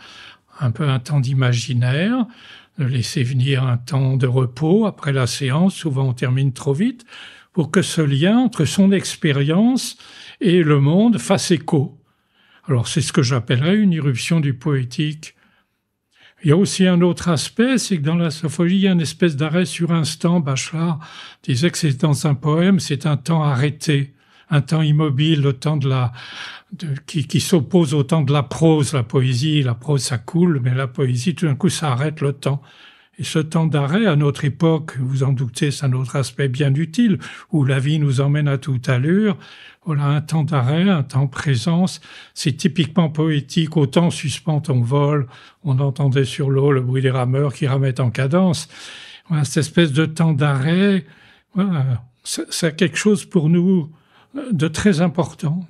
un peu un temps d'imaginaire, de laisser venir un temps de repos après la séance, souvent on termine trop vite, pour que ce lien entre son expérience et le monde fasse écho. Alors c'est ce que j'appellerais une irruption du poétique. Il y a aussi un autre aspect, c'est que dans la sophologie, il y a une espèce d'arrêt sur instant. Bachelard disait que c'est dans un poème, c'est un temps arrêté, un temps immobile, le temps de la, qui, qui s'oppose au temps de la prose. La poésie, la prose, ça coule, mais la poésie, tout d'un coup, ça arrête le temps. Et ce temps d'arrêt, à notre époque, vous en doutez, c'est un autre aspect bien utile, où la vie nous emmène à toute allure. Voilà, un temps d'arrêt, un temps présence, c'est typiquement poétique. Autant suspend ton vol, on entendait sur l'eau le bruit des rameurs qui ramènent en cadence. Voilà, cette espèce de temps d'arrêt, c'est quelque chose pour nous euh, de très important.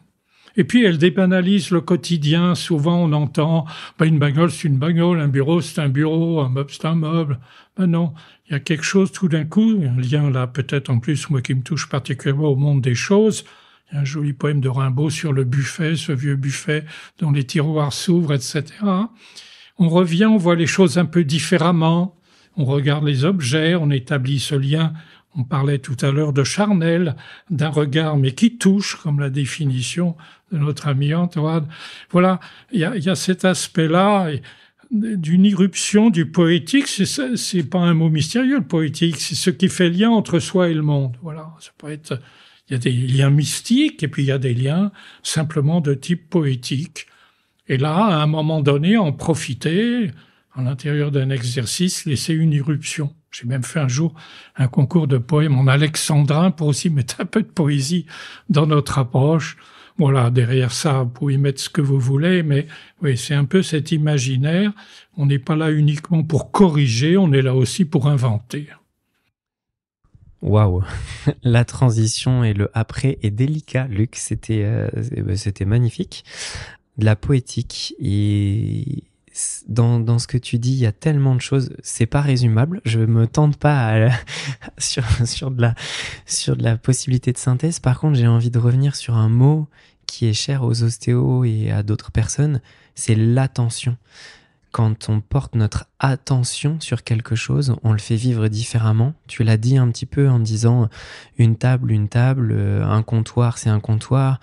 Et puis, elle débanalise le quotidien. Souvent, on entend, bah, une bagnole, c'est une bagnole, un bureau, c'est un bureau, un meuble, c'est un meuble. Ben non, il y a quelque chose tout d'un coup, un lien là peut-être en plus, moi qui me touche particulièrement au monde des choses, il y a un joli poème de Rimbaud sur le buffet, ce vieux buffet dont les tiroirs s'ouvrent, etc. On revient, on voit les choses un peu différemment, on regarde les objets, on établit ce lien, on parlait tout à l'heure de charnel, d'un regard mais qui touche, comme la définition de notre ami Antoine. Voilà, il y, a, cet aspect-là d'une irruption du poétique. C'est pas un mot mystérieux, le poétique. C'est ce qui fait lien entre soi et le monde. Voilà, ça peut être. Il y a des liens mystiques et puis il y a des liens simplement de type poétique. Et là, à un moment donné, en profiter, à l'intérieur d'un exercice, laisser une irruption. J'ai même fait un jour un concours de poème en alexandrin pour aussi mettre un peu de poésie dans notre approche. Voilà, derrière ça, vous pouvez mettre ce que vous voulez, mais oui, c'est un peu cet imaginaire. On n'est pas là uniquement pour corriger, on est là aussi pour inventer. Waouh, (laughs) la transition et le après est délicat, Luc. C'était euh, bah, c'était magnifique. De la poétique et dans, dans, ce que tu dis, il y a tellement de choses, c'est pas résumable. Je me tente pas (laughs) sur, sur, de la, sur de la possibilité de synthèse. Par contre, j'ai envie de revenir sur un mot qui est cher aux ostéos et à d'autres personnes, c'est l'attention. Quand on porte notre attention sur quelque chose, on le fait vivre différemment. Tu l'as dit un petit peu en disant euh, une table, une table, euh, un comptoir, c'est un comptoir.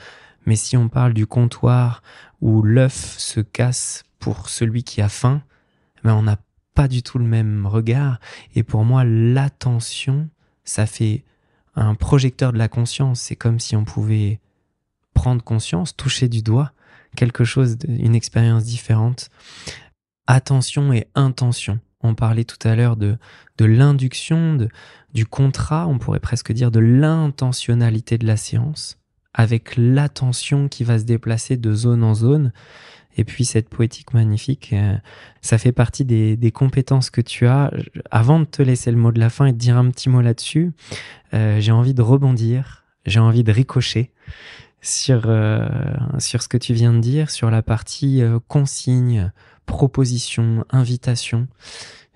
Mais si on parle du comptoir où l'œuf se casse pour celui qui a faim, eh ben on n'a pas du tout le même regard. Et pour moi, l'attention, ça fait un projecteur de la conscience. C'est comme si on pouvait prendre conscience, toucher du doigt quelque chose, une expérience différente. Attention et intention. On parlait tout à l'heure de, de l'induction, de, du contrat, on pourrait presque dire de l'intentionnalité de la séance, avec l'attention qui va se déplacer de zone en zone. Et puis cette poétique magnifique, euh, ça fait partie des, compétences que tu as. Avant de te laisser le mot de la fin et de dire un petit mot là-dessus, euh, j'ai envie de rebondir, j'ai envie de ricocher sur, euh, sur ce que tu viens de dire, sur la partie consigne, proposition, invitation.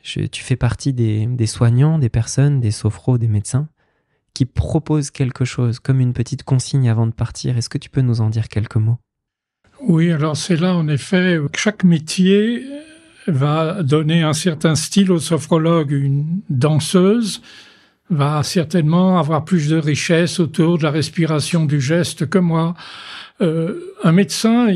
tu fais partie des, des soignants, des personnes, des sophros, des médecins qui proposent quelque chose comme une petite consigne avant de partir. Est-ce que tu peux nous en dire quelques mots oui, alors c'est là en effet, chaque métier euh, va donner un certain style au sophrologue. Une danseuse va certainement avoir plus de richesse autour de la respiration du geste que moi. Euh, un médecin,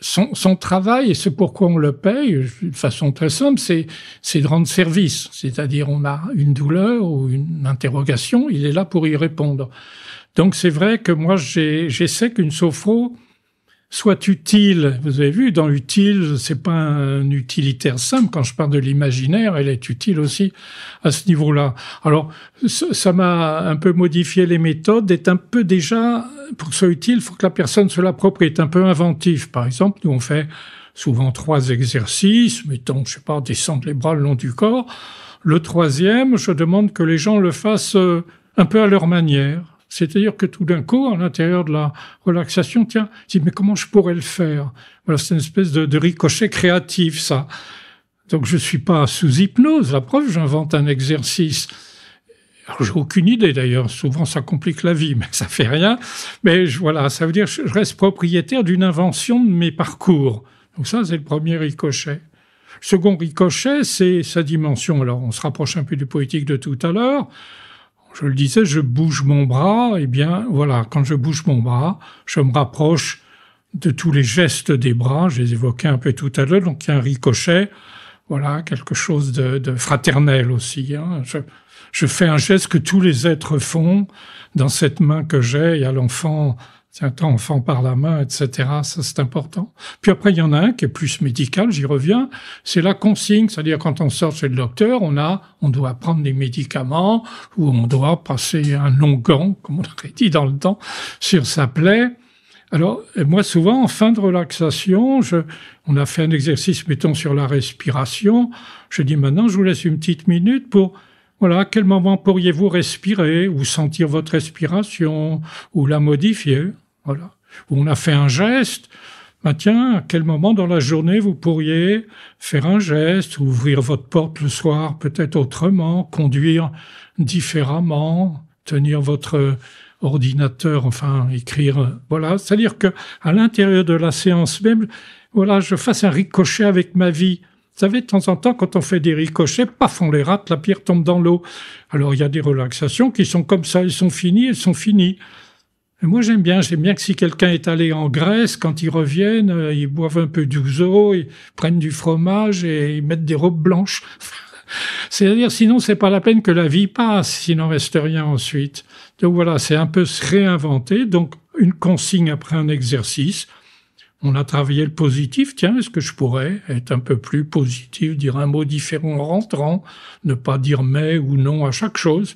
son, travail et ce pourquoi on le paye, de façon très simple, c'est, c'est de rendre service. C'est-à-dire, on a une douleur ou une interrogation, il est là pour y répondre. Donc, c'est vrai que moi, j'essaie qu'une sophro soit utile. Vous avez vu, dans utile, c'est pas un utilitaire simple. Quand je parle de l'imaginaire, elle est utile aussi à ce niveau-là. Alors, ça m'a un peu modifié les méthodes, est un peu déjà, pour que ce soit utile, il faut que la personne se l'approprie, est un peu inventif. Par exemple, nous, on fait souvent trois exercices, mettons, je sais pas, descendre les bras le long du corps. Le troisième, je demande que les gens le fassent euh, un peu à leur manière. C'est-à-dire que tout d'un coup, à l'intérieur de la relaxation, tiens, mais comment je pourrais le faire Voilà, c'est une espèce de, ricochet créatif, ça. Donc je ne suis pas sous hypnose, la preuve, j'invente un exercice. j'ai aucune idée d'ailleurs, souvent ça complique la vie, (laughs) mais ça fait rien. Mais voilà, ça veut dire que je reste propriétaire d'une invention de mes parcours. Donc ça, c'est le premier ricochet. Second ricochet, c'est sa dimension. Alors on se rapproche un peu du poétique de tout à l'heure je le disais, je bouge mon bras, et eh bien voilà, quand je bouge mon bras, je me rapproche de tous les gestes des bras, je les évoquais un peu tout à l'heure, donc il y a un ricochet, voilà, quelque chose de, fraternel aussi. Hein. Je, je, fais un geste que tous les êtres font dans cette main que j'ai, il y a l'enfant tiens enfant par la main, etc. Ça, c'est important. Puis après, il y en a un qui est plus médical, j'y reviens, c'est la consigne, c'est-à-dire quand on sort chez le docteur, on a, on doit prendre des médicaments ou on doit passer un long gant, comme on aurait dit dans le temps, sur sa plaie. Alors, moi, souvent, en fin de relaxation, je, on a fait un exercice, mettons, sur la respiration. Je dis maintenant, je vous laisse une petite minute pour, voilà, à quel moment pourriez-vous respirer ou sentir votre respiration ou la modifier voilà. On a fait un geste. Bah tiens, à quel moment dans la journée vous pourriez faire un geste, ouvrir votre porte le soir peut-être autrement, conduire différemment, tenir votre ordinateur, enfin écrire, voilà. C'est-à-dire que à l'intérieur de la séance même, voilà, je fasse un ricochet avec ma vie. Vous savez, de temps en temps, quand on fait des ricochets, paf, on les rate, la pierre tombe dans l'eau. Alors il y a des relaxations qui sont comme ça, elles sont finies, elles sont finies. Moi, j'aime bien. J'aime bien que si quelqu'un est allé en Grèce, quand ils reviennent, euh, ils boivent un peu d'ouzo, ils prennent du fromage et ils mettent des robes blanches. (laughs) C'est-à-dire, sinon, c'est pas la peine que la vie passe, s'il n'en reste rien ensuite. Donc voilà, c'est un peu se réinventer. Donc, une consigne après un exercice. On a travaillé le positif. Tiens, est-ce que je pourrais être un peu plus positif, dire un mot différent en rentrant, ne pas dire mais ou non à chaque chose.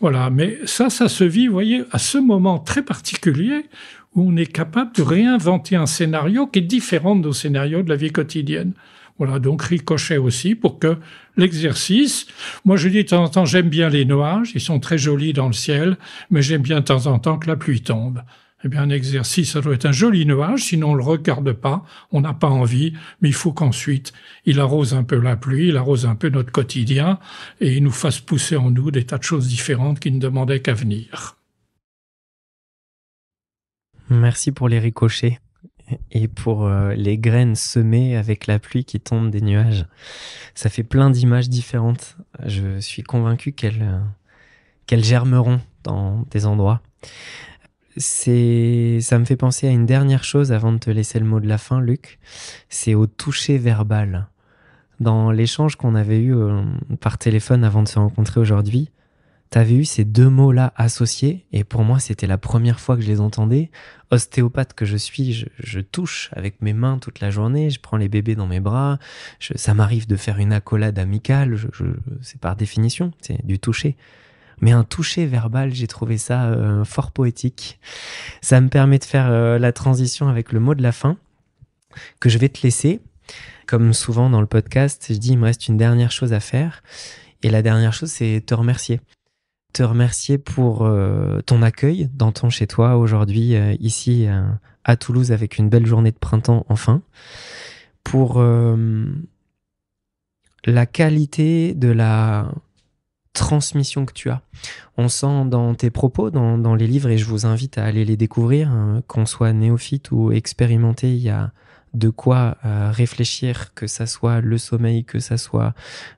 Voilà, mais ça, ça se vit, vous voyez, à ce moment très particulier où on est capable de réinventer un scénario qui est différent de nos scénarios de la vie quotidienne. Voilà, donc ricochet aussi pour que l'exercice. Moi, je dis de temps en temps, j'aime bien les nuages, ils sont très jolis dans le ciel, mais j'aime bien de temps en temps que la pluie tombe eh bien, un exercice, ça doit être un joli nuage, sinon on ne le regarde pas, on n'a pas envie, mais il faut qu'ensuite, il arrose un peu la pluie, il arrose un peu notre quotidien, et il nous fasse pousser en nous des tas de choses différentes qui ne demandaient qu'à venir. Merci pour les ricochets et pour euh, les graines semées avec la pluie qui tombe des nuages. Ça fait plein d'images différentes. Je suis convaincu qu'elles euh, germeront dans des endroits c'est, ça me fait penser à une dernière chose avant de te laisser le mot de la fin, Luc. C'est au toucher verbal. Dans l'échange qu'on avait eu euh, par téléphone avant de se rencontrer aujourd'hui, t'avais eu ces deux mots-là associés, et pour moi, c'était la première fois que je les entendais. Ostéopathe que je suis, je, touche avec mes mains toute la journée, je prends les bébés dans mes bras, ça m'arrive de faire une accolade amicale, c'est par définition, c'est du toucher mais un toucher verbal, j'ai trouvé ça euh, fort poétique. Ça me permet de faire euh, la transition avec le mot de la fin que je vais te laisser. Comme souvent dans le podcast, je dis il me reste une dernière chose à faire. Et la dernière chose, c'est te remercier. Te remercier pour euh, ton accueil dans ton chez toi aujourd'hui, ici à Toulouse, avec une belle journée de printemps enfin. Pour la qualité de la transmission que tu as. On sent dans tes propos, dans, les livres, et je vous invite à aller les découvrir, hein, qu'on soit néophyte ou expérimenté, il y a de quoi euh, réfléchir, que ça soit le sommeil, que ça soit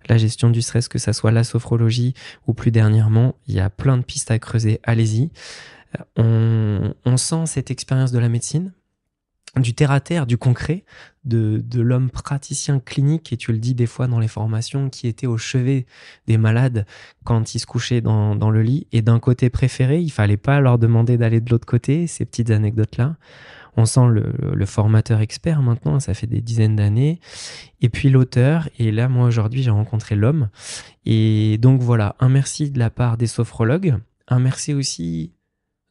la gestion du stress, que ça soit la sophrologie, ou plus dernièrement, il y a plein de pistes à creuser, allez-y. Euh, on sent cette expérience de la médecine, du terre à terre, du concret, de, l'homme praticien clinique, et tu le dis des fois dans les formations, qui était au chevet des malades quand ils se couchaient dans, le lit. Et d'un côté préféré, il fallait pas leur demander d'aller de l'autre côté, ces petites anecdotes-là. On sent le, le, formateur expert maintenant, ça fait des dizaines d'années. Et puis l'auteur, et là, moi aujourd'hui, j'ai rencontré l'homme. Et donc voilà, un merci de la part des sophrologues, un merci aussi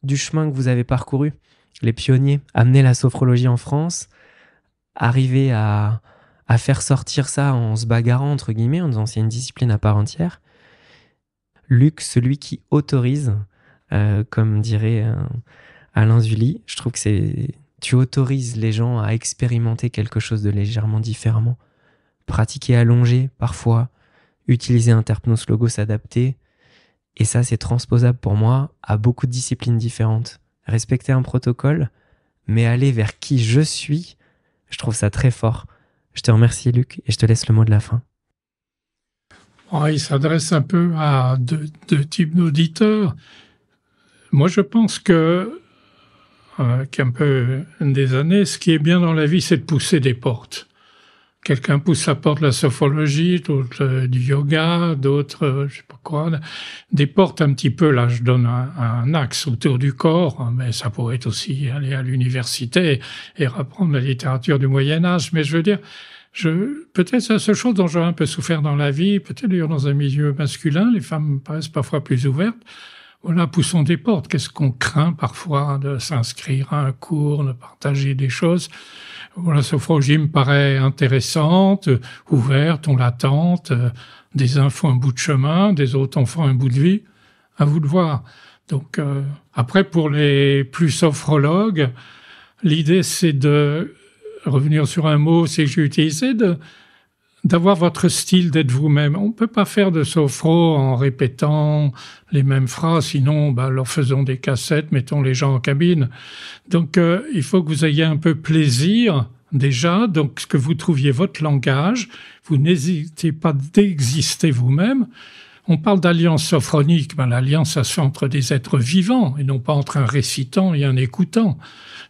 du chemin que vous avez parcouru les pionniers, amener la sophrologie en France, arriver à, faire sortir ça en se bagarrant, entre guillemets, en disant c'est une discipline à part entière. Luc, celui qui autorise, euh, comme dirait euh, Alain Zully, je trouve que c'est. Tu autorises les gens à expérimenter quelque chose de légèrement différemment. Pratiquer allongé, parfois, utiliser un terpnos logo s'adapter. Et ça, c'est transposable pour moi à beaucoup de disciplines différentes respecter un protocole, mais aller vers qui je suis, je trouve ça très fort. Je te remercie Luc et je te laisse le mot de la fin. Oh, il s'adresse un peu à deux, types d'auditeurs. Moi, je pense que, euh, qu'un un peu des années, ce qui est bien dans la vie, c'est de pousser des portes. Quelqu'un pousse la porte de la sophologie, d'autres euh, du yoga, d'autres, euh, je sais pas quoi, des portes un petit peu, là je donne un, axe autour du corps, hein, mais ça pourrait être aussi aller à l'université et apprendre la littérature du Moyen Âge, mais je veux dire, je, peut-être la seule chose dont j'ai un peu souffert dans la vie, peut-être d'ailleurs dans un milieu masculin, les femmes paraissent parfois plus ouvertes, voilà, poussons des portes. Qu'est-ce qu'on craint parfois de s'inscrire à un cours, de partager des choses la sophrologie me paraît intéressante, ouverte, on l'attente, euh, des uns font un bout de chemin, des autres enfants font un bout de vie, à vous de voir. Donc euh, après, pour les plus sophrologues, l'idée c'est de revenir sur un mot, c'est que j'ai utilisé de d'avoir votre style, d'être vous-même. On ne peut pas faire de sophro en répétant les mêmes phrases, sinon bah, leur faisons des cassettes, mettons les gens en cabine. Donc euh, il faut que vous ayez un peu plaisir déjà, donc que vous trouviez votre langage, vous n'hésitez pas d'exister vous-même. On parle d'alliance sophronique, ben, l'alliance, ça se fait entre des êtres vivants et non pas entre un récitant et un écoutant.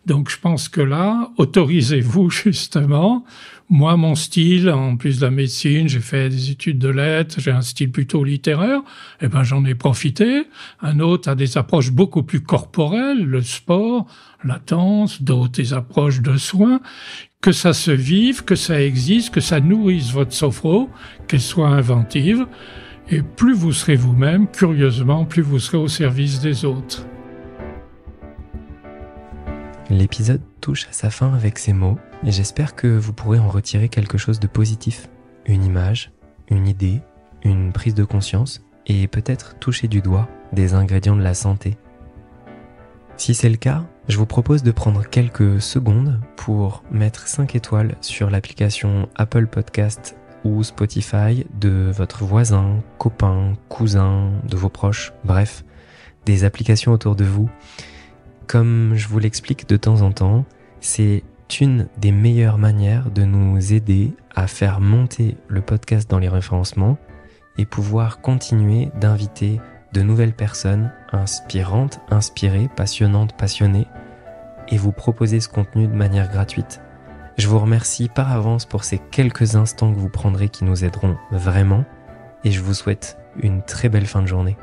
Donc je pense que là, autorisez-vous (laughs) justement moi, mon style, en plus de la médecine, j'ai fait des études de lettres, j'ai un style plutôt littéraire, et eh ben, j'en ai profité. Un autre a des approches beaucoup plus corporelles, le sport, la danse, d'autres approches de soins. Que ça se vive, que ça existe, que ça nourrisse votre sophro, qu'elle soit inventive. Et plus vous serez vous-même, curieusement, plus vous serez au service des autres. L'épisode touche à sa fin avec ces mots j'espère que vous pourrez en retirer quelque chose de positif. Une image, une idée, une prise de conscience et peut-être toucher du doigt des ingrédients de la santé. Si c'est le cas, je vous propose de prendre quelques secondes pour mettre 5 étoiles sur l'application Apple Podcast ou Spotify de votre voisin, copain, cousin, de vos proches, bref, des applications autour de vous. Comme je vous l'explique de temps en temps, c'est une des meilleures manières de nous aider à faire monter le podcast dans les référencements et pouvoir continuer d'inviter de nouvelles personnes inspirantes, inspirées, passionnantes, passionnées et vous proposer ce contenu de manière gratuite. Je vous remercie par avance pour ces quelques instants que vous prendrez qui nous aideront vraiment et je vous souhaite une très belle fin de journée.